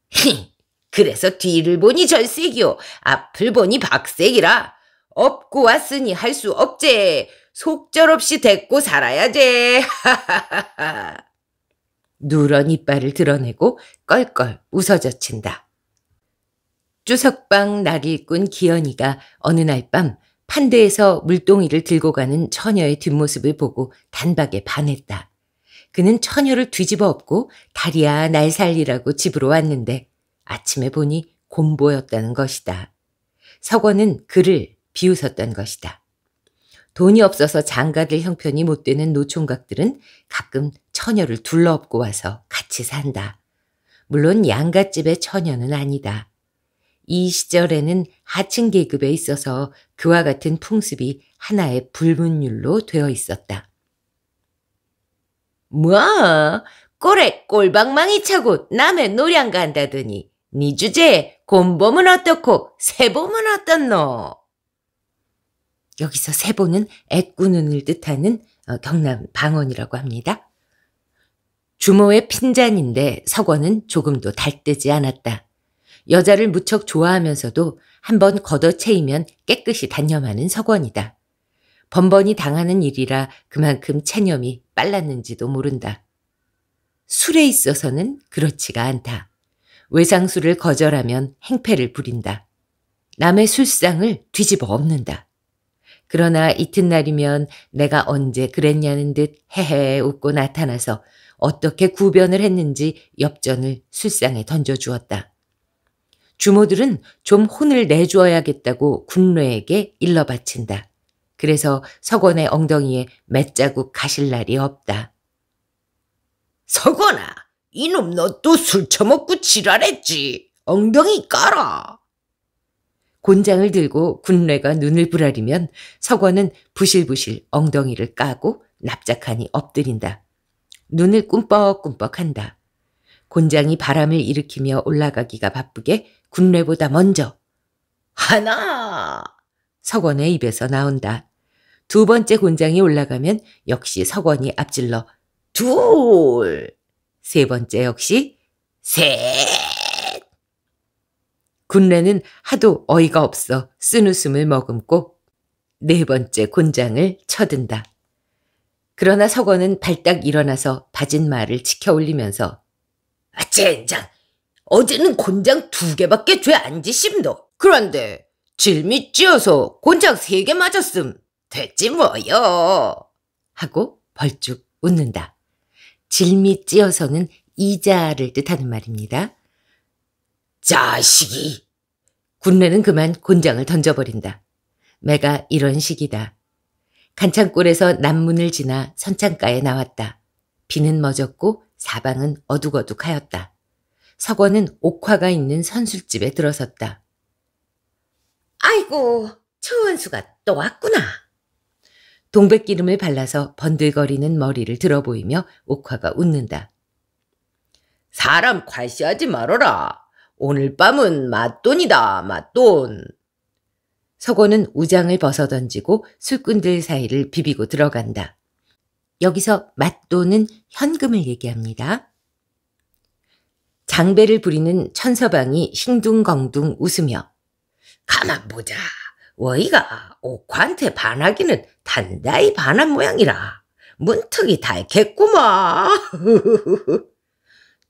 힝! 그래서 뒤를 보니 절색이요. 앞을 보니 박색이라. 업고 왔으니 할 수 없제. 속절없이 데리고 살아야지. [laughs] 누런 이빨을 드러내고 껄껄 웃어젖힌다. 주석방 나일꾼 기현이가 어느 날 밤 판대에서 물동이를 들고 가는 처녀의 뒷모습을 보고 단박에 반했다. 그는 처녀를 뒤집어 엎고 다리야 날 살리라고 집으로 왔는데 아침에 보니 곰보였다는 것이다. 석건은 그를 비웃었던 것이다. 돈이 없어서 장가들 형편이 못 되는 노총각들은 가끔 처녀를 둘러엎고 와서 같이 산다. 물론 양갓집의 처녀는 아니다. 이 시절에는 하층 계급에 있어서 그와 같은 풍습이 하나의 불문율로 되어 있었다. 뭐? 꼬레 꼴방망이 차고 남의 노량 간다더니 네 주제에 곰봄은 어떻고 새봄은 어떻노? 여기서 세보는 애꾸눈을 뜻하는 어, 경남 방언이라고 합니다. 주모의 핀잔인데 석원은 조금도 달뜨지 않았다. 여자를 무척 좋아하면서도 한번 걷어채이면 깨끗이 단념하는 석원이다. 번번이 당하는 일이라 그만큼 체념이 빨랐는지도 모른다. 술에 있어서는 그렇지가 않다. 외상술을 거절하면 행패를 부린다. 남의 술상을 뒤집어 엎는다. 그러나 이튿날이면 내가 언제 그랬냐는 듯 헤헤 웃고 나타나서 어떻게 구변을 했는지 엽전을 술상에 던져주었다. 주모들은 좀 혼을 내주어야겠다고 군로에게 일러 바친다. 그래서 석원의 엉덩이에 맷자국 가실 날이 없다. 석원아 이놈 너 또 술 처먹고 지랄했지. 엉덩이 까라. 곤장을 들고 군래가 눈을 부라리면 석원은 부실부실 엉덩이를 까고 납작하니 엎드린다. 눈을 꿈뻑꿈뻑 한다. 곤장이 바람을 일으키며 올라가기가 바쁘게 군래보다 먼저 하나! 석원의 입에서 나온다. 두 번째 곤장이 올라가면 역시 석원이 앞질러 둘! 세 번째 역시 셋! 군례는 하도 어이가 없어 쓴 웃음을 머금고 네 번째 곤장을 쳐든다. 그러나 서건은 발딱 일어나서 바진 말을 치켜 올리면서 젠장! 어제는 곤장 두 개밖에 죄안 지심도. 그런데 질미 찌어서 곤장 세 개 맞았음. 됐지 뭐여 하고 벌쭉 웃는다. 질미 찌어서는 이자를 뜻하는 말입니다. 자식이! 군래는 그만 곤장을 던져버린다. 매가 이런 식이다. 간창골에서 남문을 지나 선창가에 나왔다. 비는 멎었고 사방은 어둑어둑하였다. 석원은 옥화가 있는 선술집에 들어섰다. 아이고, 초원수가 또 왔구나. 동백기름을 발라서 번들거리는 머리를 들어보이며 옥화가 웃는다. 사람 과시하지 말어라. 오늘 밤은 맛돈이다맛돈 서고는 우장을 벗어던지고 술꾼들 사이를 비비고 들어간다. 여기서 맛돈은 현금을 얘기합니다. 장배를 부리는 천서방이 싱둥건둥 웃으며 가만 보자. 워이가 옥화한테 반하기는 단다이 반한 모양이라. 문턱이 닳겠구마. [laughs]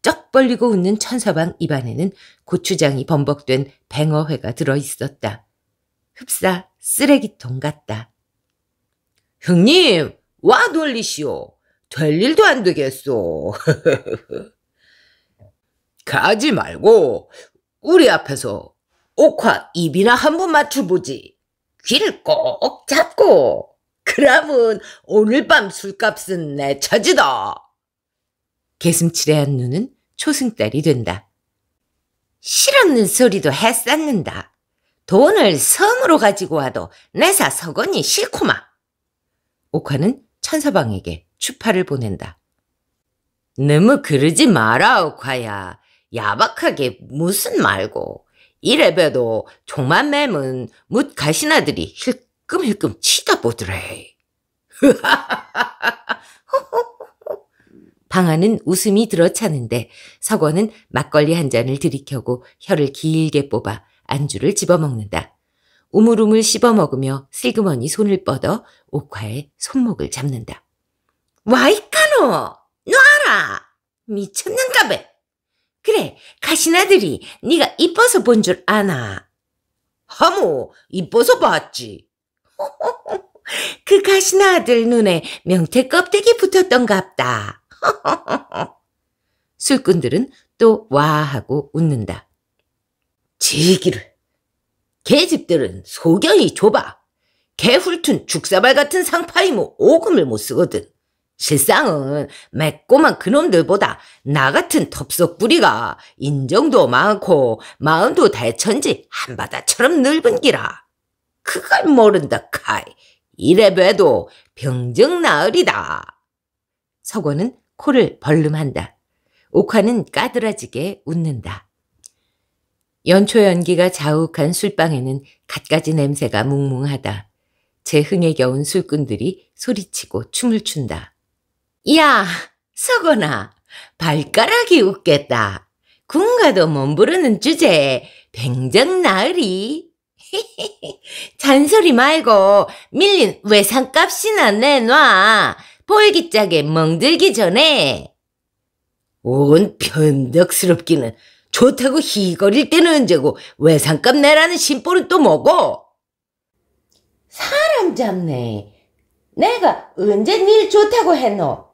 쩍 벌리고 웃는 천서방 입안에는 고추장이 범벅된 뱅어회가 들어 있었다. 흡사 쓰레기통 같다. 형님, 와 놀리시오. 될 일도 안 되겠소. [laughs] 가지 말고 우리 앞에서 옥화 입이나 한 번 맞춰보지. 귀를 꼭 잡고. 그러면 오늘 밤 술값은 내 차지다. 개슴치레한 눈은 초승달이 된다. 실없는 소리도 해쌓는다 돈을 섬으로 가지고 와도 내사 서건이 싫구마. 옥화는 천서방에게 추파를 보낸다. 너무 그러지 마라 옥화야. 야박하게 무슨 말고. 이래봬도 종만 매면 뭇 가시나들이 힐끔힐끔 치다보더래. [laughs] 방 안은 웃음이 들어차는데 석원은 막걸리 한 잔을 들이켜고 혀를 길게 뽑아 안주를 집어먹는다. 우물우물 씹어먹으며 슬그머니 손을 뻗어 옥화의 손목을 잡는다. 와이카노! 놔라! 미쳤는가 봐! 그래, 가시나들이 네가 이뻐서 본 줄 아나. 하모, 이뻐서 봤지. [laughs] 그 가시나 아들 눈에 명태 껍데기 붙었던갑다. [laughs] 술꾼들은 또와 하고 웃는다. 제기를 개집들은 소견이 좁아. 개훑은 죽사발 같은 상파이 뭐 오금을 못 쓰거든. 실상은 매꼬만 그놈들보다 나 같은 덥석뿌리가 인정도 많고 마음도 대천지 한바다처럼 넓은 기라. 그걸 모른다 카이. 이래 봬도 병정 나으리다. 서원은 코를 벌름한다. 옥화는 까드라지게 웃는다. 연초 연기가 자욱한 술방에는 갖가지 냄새가 뭉뭉하다. 제 흥에 겨운 술꾼들이 소리치고 춤을 춘다. 야, 서건아, 발가락이 웃겠다. 군가도 못 부르는 주제에 뱅정나으리. [laughs] 잔소리 말고 밀린 외상값이나 내놔. 볼기짝에 멍들기 전에 온편덕스럽기는 좋다고 희거릴 때는 언제고 외상값 내라는 심보는 또 뭐고? 사람 잡네. 내가 언제 일 좋다고 했노?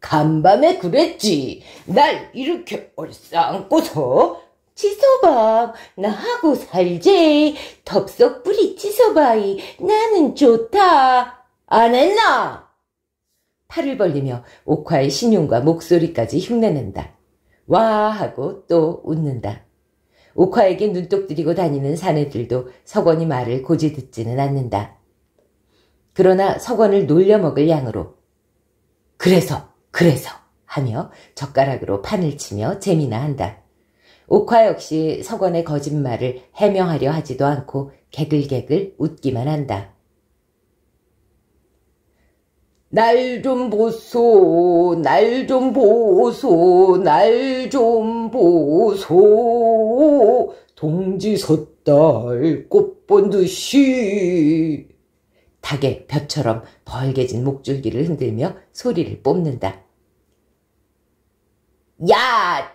간밤에 그랬지. 날 이렇게 얼싸안고서 치소박 나하고 살제 덥석 뿌리 치소박이 나는 좋다. 안 했나? 팔을 벌리며 옥화의 신용과 목소리까지 흉내낸다. 와 하고 또 웃는다. 옥화에게 눈독 들이고 다니는 사내들도 석원이 말을 고지 듣지는 않는다. 그러나 석원을 놀려먹을 양으로 그래서 그래서 하며 젓가락으로 판을 치며 재미나 한다. 옥화 역시 석원의 거짓말을 해명하려 하지도 않고 개글개글 웃기만 한다. 날좀 보소 날 좀 보소 날 좀 보소 동지 섣달 꽃본 듯이 닭의 벼처럼 벌게진 목줄기를 흔들며 소리를 뽑는다야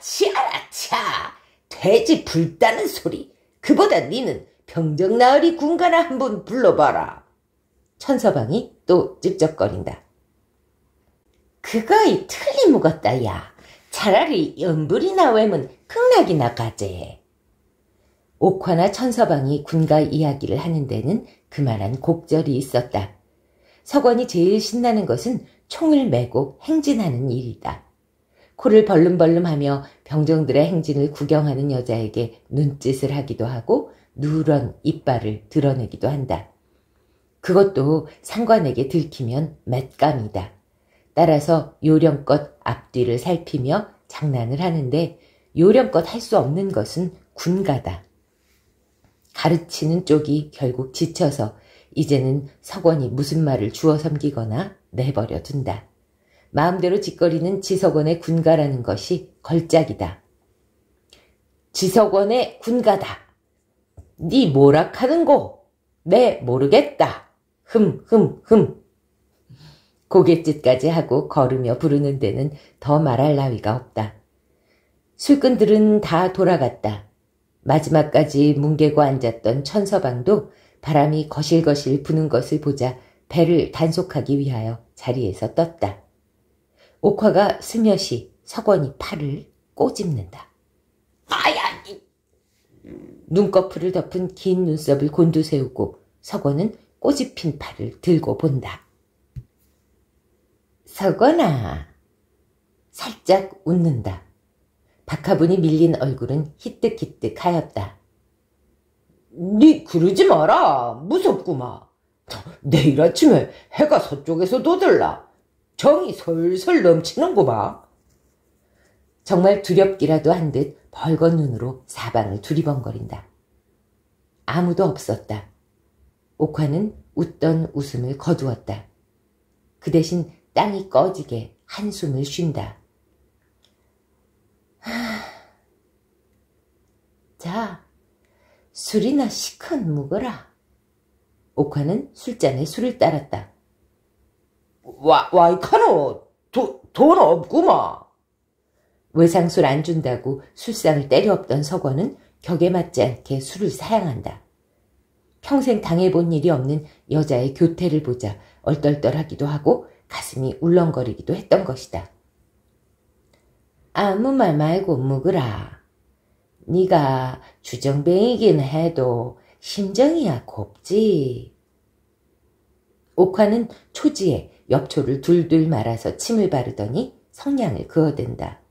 치아라차 돼지 불다는 소리 그보다 니는 병정나으리 군가나 한번 불러봐라. 천서방이 또 찝쩍거린다. 그거이 틀리 묵었다 야. 차라리 연불이나 외면 극락이나 가재. 옥화나 천서방이 군가 이야기를 하는 데는 그만한 곡절이 있었다. 석원이 제일 신나는 것은 총을 메고 행진하는 일이다. 코를 벌름벌름하며 병정들의 행진을 구경하는 여자에게 눈짓을 하기도 하고 누런 이빨을 드러내기도 한다. 그것도 상관에게 들키면 맷감이다. 따라서 요령껏 앞뒤를 살피며 장난을 하는데 요령껏 할 수 없는 것은 군가다. 가르치는 쪽이 결국 지쳐서 이제는 석원이 무슨 말을 주워 섬기거나 내버려 둔다. 마음대로 짓거리는 지석원의 군가라는 것이 걸작이다. 지석원의 군가다. 네뭐라하는 거. 네 모르겠다. 흠, 흠, 흠. 고갯짓까지 하고 걸으며 부르는 데는 더 말할 나위가 없다. 술꾼들은 다 돌아갔다. 마지막까지 뭉개고 앉았던 천서방도 바람이 거실거실 부는 것을 보자 배를 단속하기 위하여 자리에서 떴다. 옥화가 스며시 석원이 팔을 꼬집는다. 아야! 눈꺼풀을 덮은 긴 눈썹을 곤두세우고 석원은 꼬집힌 팔을 들고 본다. 서거나 살짝 웃는다. 박하분이 밀린 얼굴은 히뜩히뜩하였다. 네 그러지 마라. 무섭구마. 내일 아침에 해가 서쪽에서 돋을라. 정이 솔솔 넘치는구마. 정말 두렵기라도 한 듯 벌건 눈으로 사방을 두리번거린다. 아무도 없었다. 옥화는 웃던 웃음을 거두었다. 그 대신 땅이 꺼지게 한숨을 쉰다. 하... 자, 술이나 시큰묵어라 옥화는 술잔에 술을 따랐다. 와, 와이카노, 도, 돈 없구마. 외상술 안 준다고 술상을 때려엎던 서건은 격에 맞지 않게 술을 사양한다. 평생 당해본 일이 없는 여자의 교태를 보자 얼떨떨하기도 하고 가슴이 울렁거리기도 했던 것이다. 아무 말 말고 묵으라. 네가 주정뱅이긴 해도 심정이야 곱지. 옥화는 초지에 엽초를 둘둘 말아서 침을 바르더니 성냥을 그어댄다.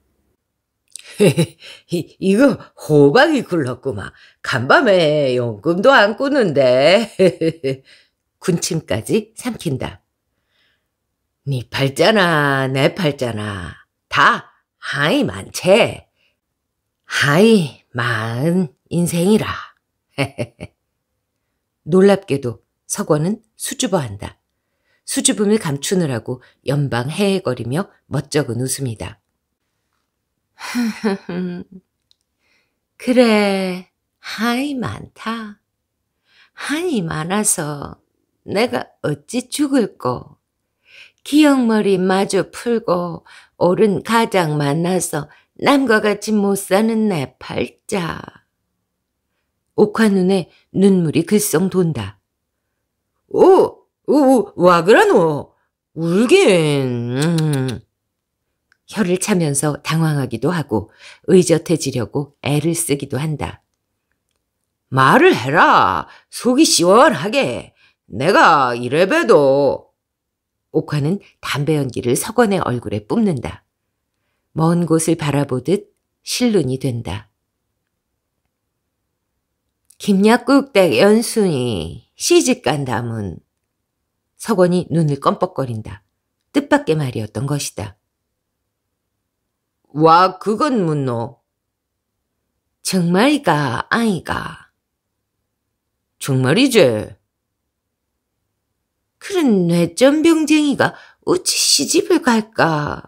[laughs] 이거 호박이 굴렀구마. 간밤에 용금도안 꾸는데. [laughs] 군침까지 삼킨다. 네 팔자나 내 팔자나 다 하이 많체 하이 많은 인생이라. [laughs] 놀랍게도 서권은 수줍어한다. 수줍음을 감추느라고 연방 헤헤거리며 멋쩍은 웃음이다. [laughs] 그래, 하이 많다. 하이 많아서 내가 어찌 죽을 거. 기억머리 마주 풀고 오른 가장 만나서 남과 같이 못 사는 내 팔자. 옥화 눈에 눈물이 글썽 돈다. 오, 오, 와 그러노? 울긴. 음. 혀를 차면서 당황하기도 하고 의젓해지려고 애를 쓰기도 한다. 말을 해라. 속이 시원하게. 내가 이래봬도 옥화는 담배 연기를 석원의 얼굴에 뿜는다. 먼 곳을 바라보듯 실눈이 된다. 김약국댁 연순이 시집간다문. 석원이 눈을 껌뻑거린다. 뜻밖의 말이었던 것이다. 와 그건 문노. 정말이가 아이가. 정말이제 그런 뇌전병쟁이가 어찌 시집을 갈까?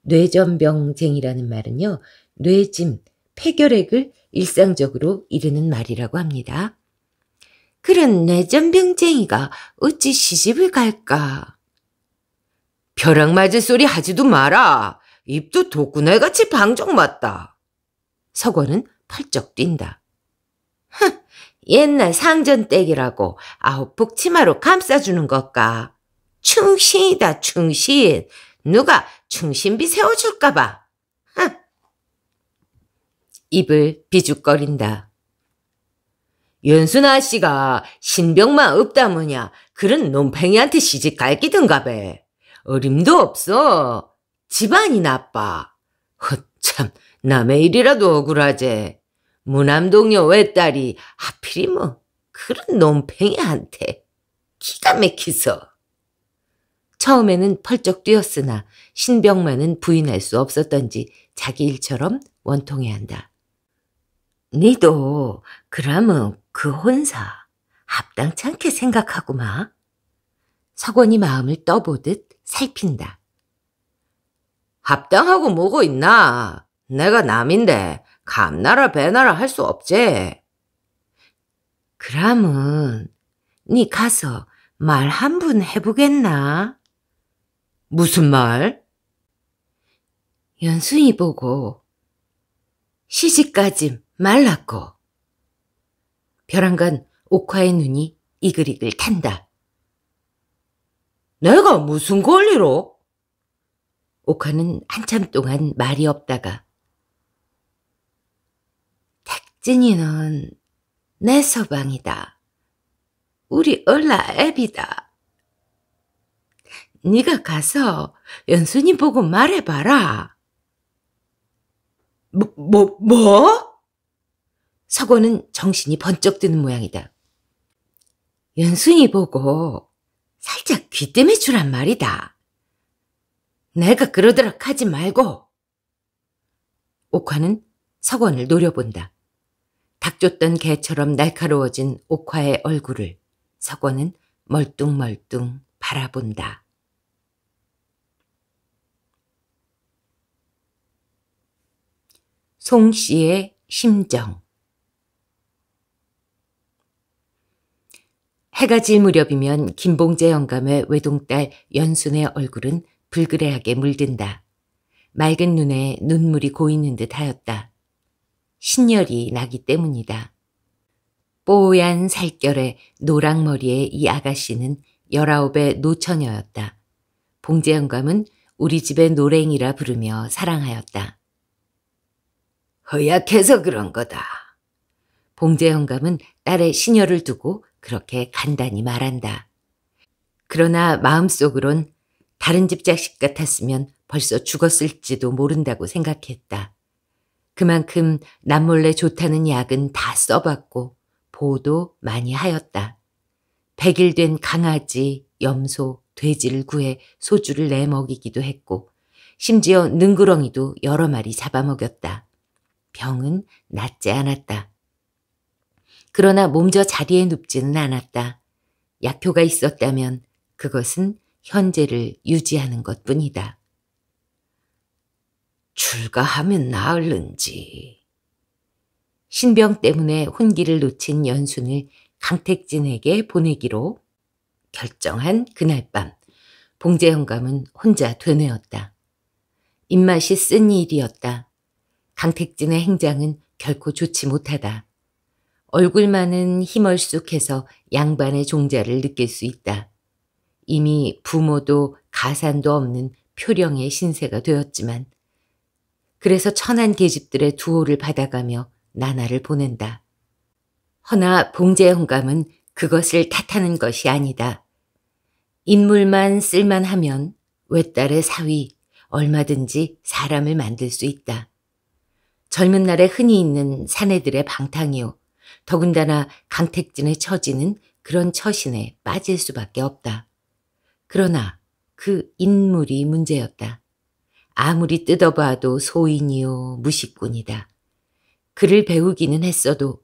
뇌전병쟁이라는 말은요. 뇌짐, 폐결핵을 일상적으로 이르는 말이라고 합니다. 그런 뇌전병쟁이가 어찌 시집을 갈까? 벼락 맞을 소리 하지도 마라. 입도 독구날같이 방정 맞다. 서건은 펄쩍 뛴다. 흥! 옛날 상전댁이라고 아홉 북치마로 감싸주는 것까. 충신이다 충신. 누가 충신비 세워줄까봐. 흥. 입을 비죽거린다. 연순아 씨가 신병만 없다뭐냐 그런 논팽이한테 시집 갈기든가 배. 어림도 없어. 집안이 나빠. 허참 남의 일이라도 억울하제. 무남동녀 외딸이 하필이면 뭐 그런 논팽이한테 기가 맥히서. 처음에는 펄쩍 뛰었으나 신병만은 부인할 수 없었던지 자기 일처럼 원통해 한다. 니도 그러면 그 혼사 합당찮게 생각하고 마. 석원이 마음을 떠보듯 살핀다. 합당하고 뭐고 있나? 내가 남인데 감나라 배나라 할 수 없제. 그럼은 네 가서 말 한 분 해보겠나? 무슨 말? 연순이 보고 시집까지 말랐고 벼랑간 옥화의 눈이 이글이글 탄다. 내가 무슨 권리로? 옥화는 한참 동안 말이 없다가 진이는 내 서방이다. 우리 얼라 앱이다 네가 가서 연순이 보고 말해봐라. 뭐, 뭐, 뭐? 서고는 정신이 번쩍 드는 모양이다. 연순이 보고 살짝 귀때매 주란 말이다. 내가 그러도록 하지 말고. 옥화는 서건을 노려본다. 닥쫓던 개처럼 날카로워진 옥화의 얼굴을 석건은 멀뚱멀뚱 바라본다. 송 씨의 심정 해가 질 무렵이면 김봉재 영감의 외동딸 연순의 얼굴은 불그레하게 물든다. 맑은 눈에 눈물이 고이는 듯 하였다. 신열이 나기 때문이다. 뽀얀 살결에 노랑머리의 이 아가씨는 열아홉의 노처녀였다. 봉재영감은 우리 집의 노랭이라 부르며 사랑하였다. 허약해서 그런 거다. 봉재영감은 딸의 신혈을 두고 그렇게 간단히 말한다. 그러나 마음속으론 다른 집 자식 같았으면 벌써 죽었을지도 모른다고 생각했다. 그만큼 남몰래 좋다는 약은 다 써봤고 보도 많이 하였다. 백일된 강아지, 염소, 돼지를 구해 소주를 내 먹이기도 했고 심지어 능구렁이도 여러 마리 잡아먹였다. 병은 낫지 않았다. 그러나 몸져 자리에 눕지는 않았다. 약효가 있었다면 그것은 현재를 유지하는 것뿐이다. 출가하면 나을는지. 신병 때문에 혼기를 놓친 연순을 강택진에게 보내기로 결정한 그날 밤 봉제 영감은 혼자 되뇌었다. 입맛이 쓴 일이었다. 강택진의 행장은 결코 좋지 못하다. 얼굴만은 희멀쑥해서 양반의 종자를 느낄 수 있다. 이미 부모도 가산도 없는 표령의 신세가 되었지만 그래서 천한 계집들의 두호를 받아가며 나날을 보낸다. 허나 봉제 혼감은 그것을 탓하는 것이 아니다. 인물만 쓸만하면 외딸의 사위 얼마든지 사람을 만들 수 있다. 젊은 날에 흔히 있는 사내들의 방탕이요. 더군다나 강택진의 처지는 그런 처신에 빠질 수밖에 없다. 그러나 그 인물이 문제였다. 아무리 뜯어봐도 소인이요 무식꾼이다. 그를 배우기는 했어도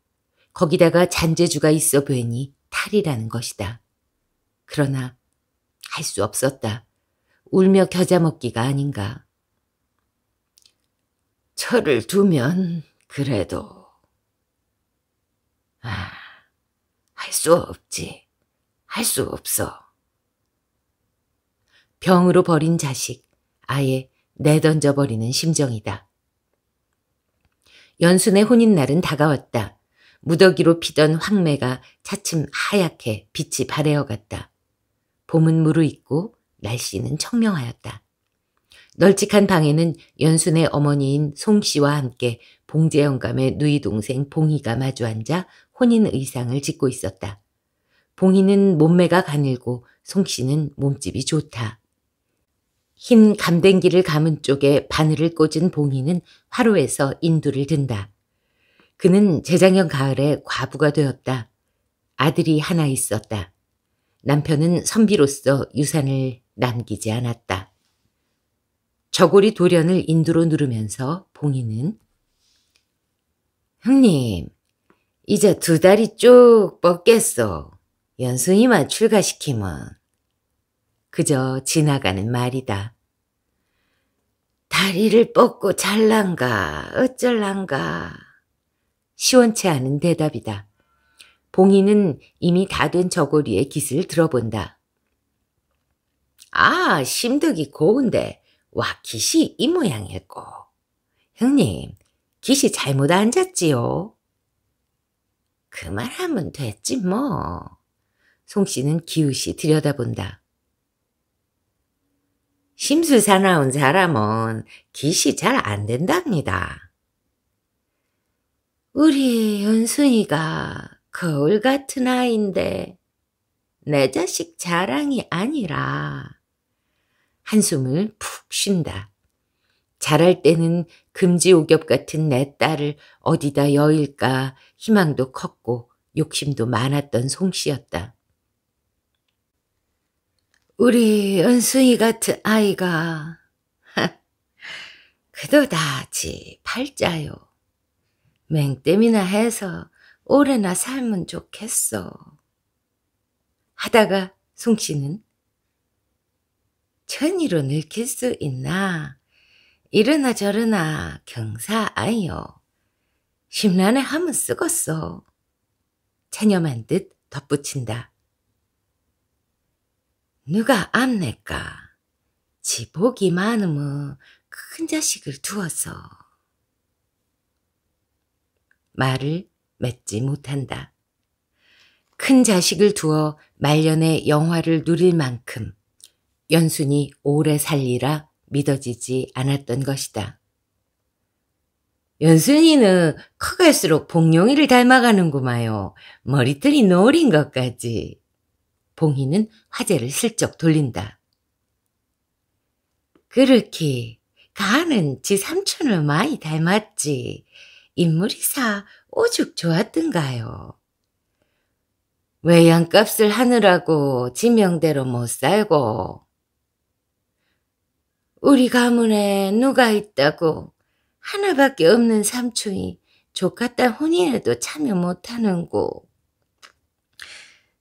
거기다가 잔재주가 있어 보이니 탈이라는 것이다. 그러나 할 수 없었다. 울며 겨자 먹기가 아닌가. 철을 두면 그래도 아, 할 수 없지. 할 수 없어. 병으로 버린 자식, 아예 내던져버리는 심정이다. 연순의 혼인날은 다가왔다. 무더기로 피던 황매가 차츰 하얗게 빛이 바래어갔다. 봄은 무르익고 날씨는 청명하였다. 널찍한 방에는 연순의 어머니인 송씨와 함께 봉재 영감의 누이 동생 봉희가 마주 앉아 혼인 의상을 짓고 있었다. 봉희는 몸매가 가늘고 송씨는 몸집이 좋다. 흰 감댕기를 감은 쪽에 바늘을 꽂은 봉이는 화로에서 인두를 든다. 그는 재작년 가을에 과부가 되었다. 아들이 하나 있었다. 남편은 선비로서 유산을 남기지 않았다. 저고리 도련을 인두로 누르면서 봉이는 형님, 이제 두 다리 쭉 뻗겠소. 연수이만 출가시키면 그저 지나가는 말이다. 다리를 뻗고 잘난가 어쩔란가 시원치 않은 대답이다. 봉이는 이미 다 된 저고리의 깃을 들어본다. 아 심덕이 고운데 와 깃이 이 모양이었고 형님 깃이 잘못 앉았지요. 그 말하면 됐지 뭐. 송씨는 기웃이 들여다본다. 심술사나운 사람은 기시 잘 안 된답니다. 우리 은순이가 거울 같은 아인데 내 자식 자랑이 아니라 한숨을 푹 쉰다. 자랄 때는 금지옥엽 같은 내 딸을 어디다 여일까 희망도 컸고 욕심도 많았던 송씨였다. 우리 은순이 같은 아이가 [laughs] 그도 다지 팔자요. 맹땜이나 해서 오래나 살면 좋겠어. 하다가 송씨는 천이로 늙힐 수 있나 이러나 저러나 경사 아이요 심란에 하면 쓰겄어. 체념한 듯 덧붙인다. 누가 암낼까? 지 복이 많으면 큰 자식을 두어서 말을 맺지 못한다. 큰 자식을 두어 말년에 영화를 누릴 만큼 연순이 오래 살리라 믿어지지 않았던 것이다. 연순이는 커갈수록 복룡이를 닮아가는구마요. 머리털이 노린 것까지. 봉희는 화제를 슬쩍 돌린다. 그렇게 가는 지 삼촌을 많이 닮았지. 인물이사 오죽 좋았던가요. 외양값을 하느라고 지명대로 못 살고 우리 가문에 누가 있다고 하나밖에 없는 삼촌이 조카 딸 혼인에도 참여 못하는고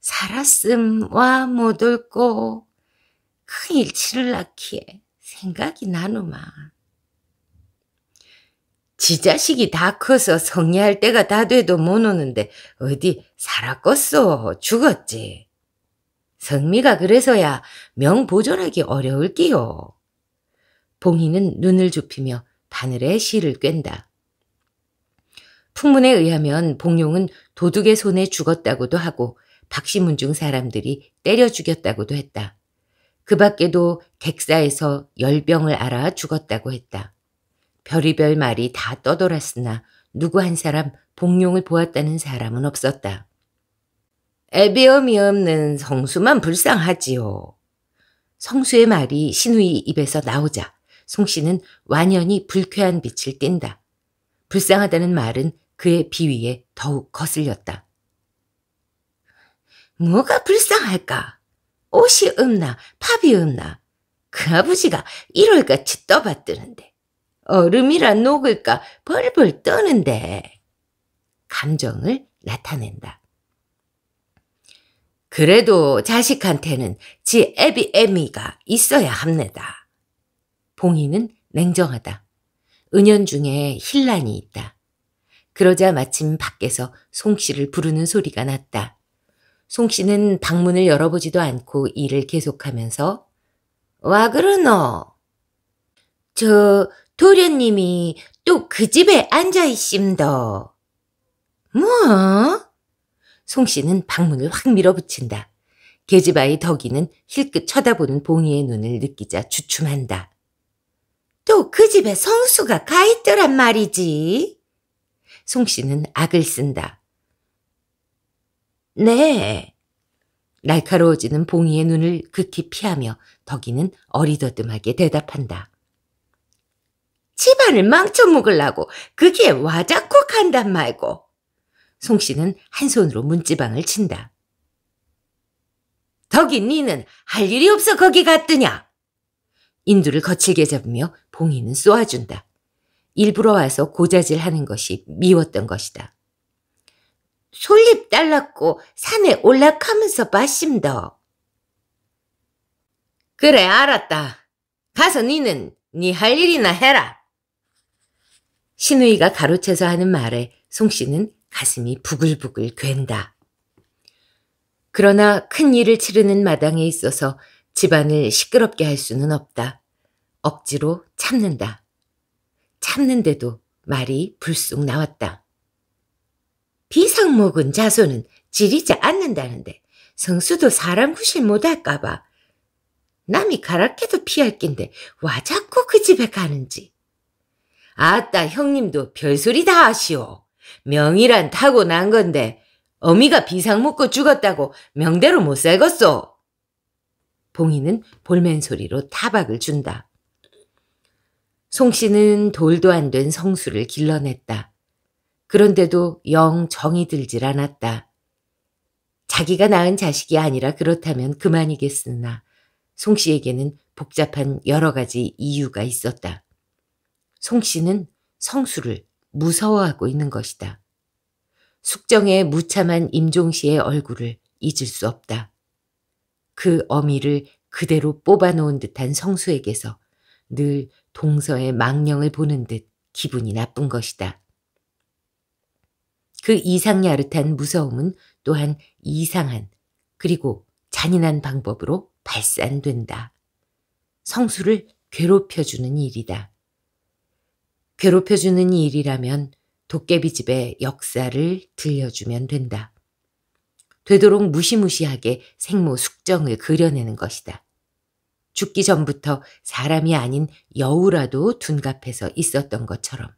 살았음와 못 옳고 큰 그 일치를 낳기에 생각이 나누마. 지 자식이 다 커서 성리할 때가 다 돼도 못 오는데 어디 살았겠소 죽었지. 성미가 그래서야 명보존하기 어려울기요. 봉희는 눈을 좁히며 바늘에 실을 꽀다. 풍문에 의하면 봉룡은 도둑의 손에 죽었다고도 하고 박시문중 사람들이 때려 죽였다고도 했다. 그 밖에도 객사에서 열병을 알아 죽었다고 했다. 별의별 말이 다 떠돌았으나 누구 한 사람 복룡을 보았다는 사람은 없었다. 애비엄이 없는 성수만 불쌍하지요. 성수의 말이 신우이 입에서 나오자 송 씨는 완연히 불쾌한 빛을 띨다. 불쌍하다는 말은 그의 비위에 더욱 거슬렸다. 뭐가 불쌍할까? 옷이 없나 밥이 없나 그 아버지가 일월같이 떠받드는데 얼음이라 녹을까 벌벌 떠는데 감정을 나타낸다. 그래도 자식한테는 지 애비 애미가 있어야 합니다. 봉이는 냉정하다. 은연중에 힐란이 있다. 그러자 마침 밖에서 송씨를 부르는 소리가 났다. 송 씨는 방문을 열어보지도 않고 일을 계속하면서 와 그러노? 저 도련님이 또 그 집에 앉아있심더. 뭐? 송 씨는 방문을 확 밀어붙인다. 계집아이 그 덕이는 힐끗 쳐다보는 봉이의 눈을 느끼자 주춤한다. 또 그 집에 성수가 가 있더란 말이지. 송 씨는 악을 쓴다. 네. 날카로워지는 봉이의 눈을 극히 피하며 덕이는 어리더듬하게 대답한다. 집안을 망쳐먹으려고 그게 와자콕 한단 말고. 송 씨는 한 손으로 문지방을 친다. 덕이 니는 할 일이 없어 거기 갔더냐? 인두를 거칠게 잡으며 봉이는 쏘아준다. 일부러 와서 고자질하는 것이 미웠던 것이다. 솔잎 달랐고 산에 올라가면서 봤심더. 그래 알았다. 가서 니는 니 할 일이나 해라. 신우이가 가로채서 하는 말에 송씨는 가슴이 부글부글 된다. 그러나 큰 일을 치르는 마당에 있어서 집안을 시끄럽게 할 수는 없다. 억지로 참는다. 참는데도 말이 불쑥 나왔다. 비상목은 자손은 지리지 않는다는데 성수도 사람 구실 못할까봐 남이 가락해도 피할 낀데 와 자꾸 그 집에 가는지. 아따 형님도 별소리 다 하시오. 명이란 타고난 건데 어미가 비상 먹고 죽었다고 명대로 못 살겠소. 봉이는 볼멘소리로 타박을 준다. 송 씨는 돌도 안 된 성수를 길러냈다. 그런데도 영 정이 들질 않았다. 자기가 낳은 자식이 아니라 그렇다면 그만이겠으나 송 씨에게는 복잡한 여러 가지 이유가 있었다. 송 씨는 성수를 무서워하고 있는 것이다. 숙정의 무참한 임종 씨의 얼굴을 잊을 수 없다. 그 어미를 그대로 뽑아놓은 듯한 성수에게서 늘 동서의 망령을 보는 듯 기분이 나쁜 것이다. 그 이상 야릇한 무서움은 또한 이상한 그리고 잔인한 방법으로 발산된다. 성수를 괴롭혀주는 일이다. 괴롭혀주는 일이라면 도깨비집의 역사를 들려주면 된다. 되도록 무시무시하게 생모 숙정을 그려내는 것이다. 죽기 전부터 사람이 아닌 여우라도 둔갑해서 있었던 것처럼.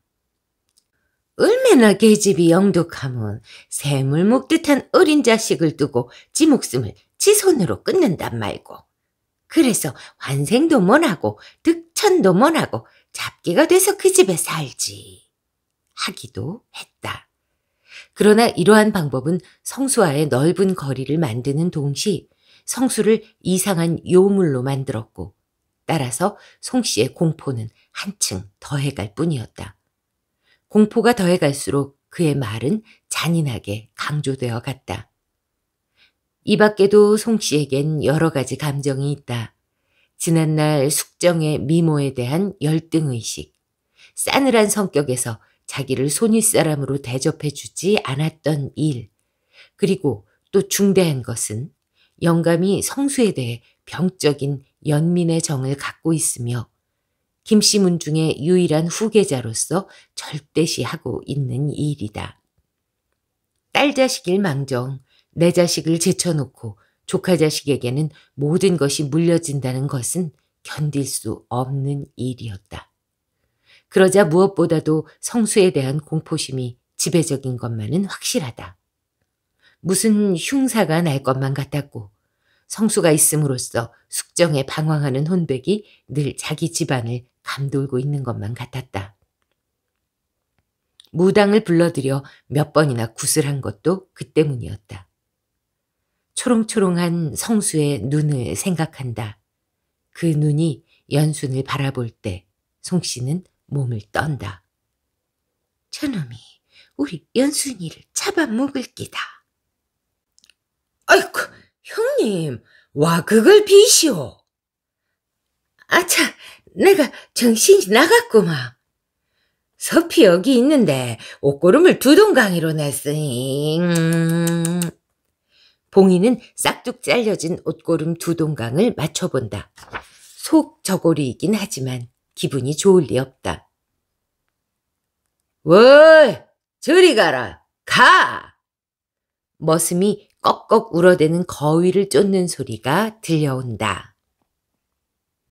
얼마나 계집이 영독하면 샘을 먹듯한 어린 자식을 두고 지 목숨을 지 손으로 끊는단 말고. 그래서 환생도 못하고 득천도 못하고 잡기가 돼서 그 집에 살지. 하기도 했다. 그러나 이러한 방법은 성수와의 넓은 거리를 만드는 동시 성수를 이상한 요물로 만들었고 따라서 송 씨의 공포는 한층 더해갈 뿐이었다. 공포가 더해갈수록 그의 말은 잔인하게 강조되어 갔다. 이 밖에도 송 씨에겐 여러 가지 감정이 있다. 지난날 숙정의 미모에 대한 열등의식, 싸늘한 성격에서 자기를 손윗사람으로 대접해 주지 않았던 일, 그리고 또 중대한 것은 영감이 성수에 대해 병적인 연민의 정을 갖고 있으며 김씨문 중에 유일한 후계자로서 절대시하고 있는 일이다. 딸 자식일 망정, 내 자식을 제쳐놓고 조카 자식에게는 모든 것이 물려진다는 것은 견딜 수 없는 일이었다. 그러자 무엇보다도 성수에 대한 공포심이 지배적인 것만은 확실하다. 무슨 흉사가 날 것만 같았고 성수가 있음으로써 숙정에 방황하는 혼백이 늘 자기 집안을 감돌고 있는 것만 같았다. 무당을 불러들여 몇 번이나 구슬한 것도 그 때문이었다. 초롱초롱한 성수의 눈을 생각한다. 그 눈이 연순을 바라볼 때 송씨는 몸을 떤다. 저놈이 우리 연순이를 잡아먹을 기다. 아이쿠 형님 와 그걸 비시오. 아차 내가 정신이 나갔구마 서피 여기 있는데 옷고름을 두동강이로 냈으니 음. 봉이는 싹둑 잘려진 옷고름 두동강을 맞춰본다. 속 저고리이긴 하지만 기분이 좋을 리 없다. 월 저리 가라 가! 머슴이 꺽꺽 울어대는 거위를 쫓는 소리가 들려온다.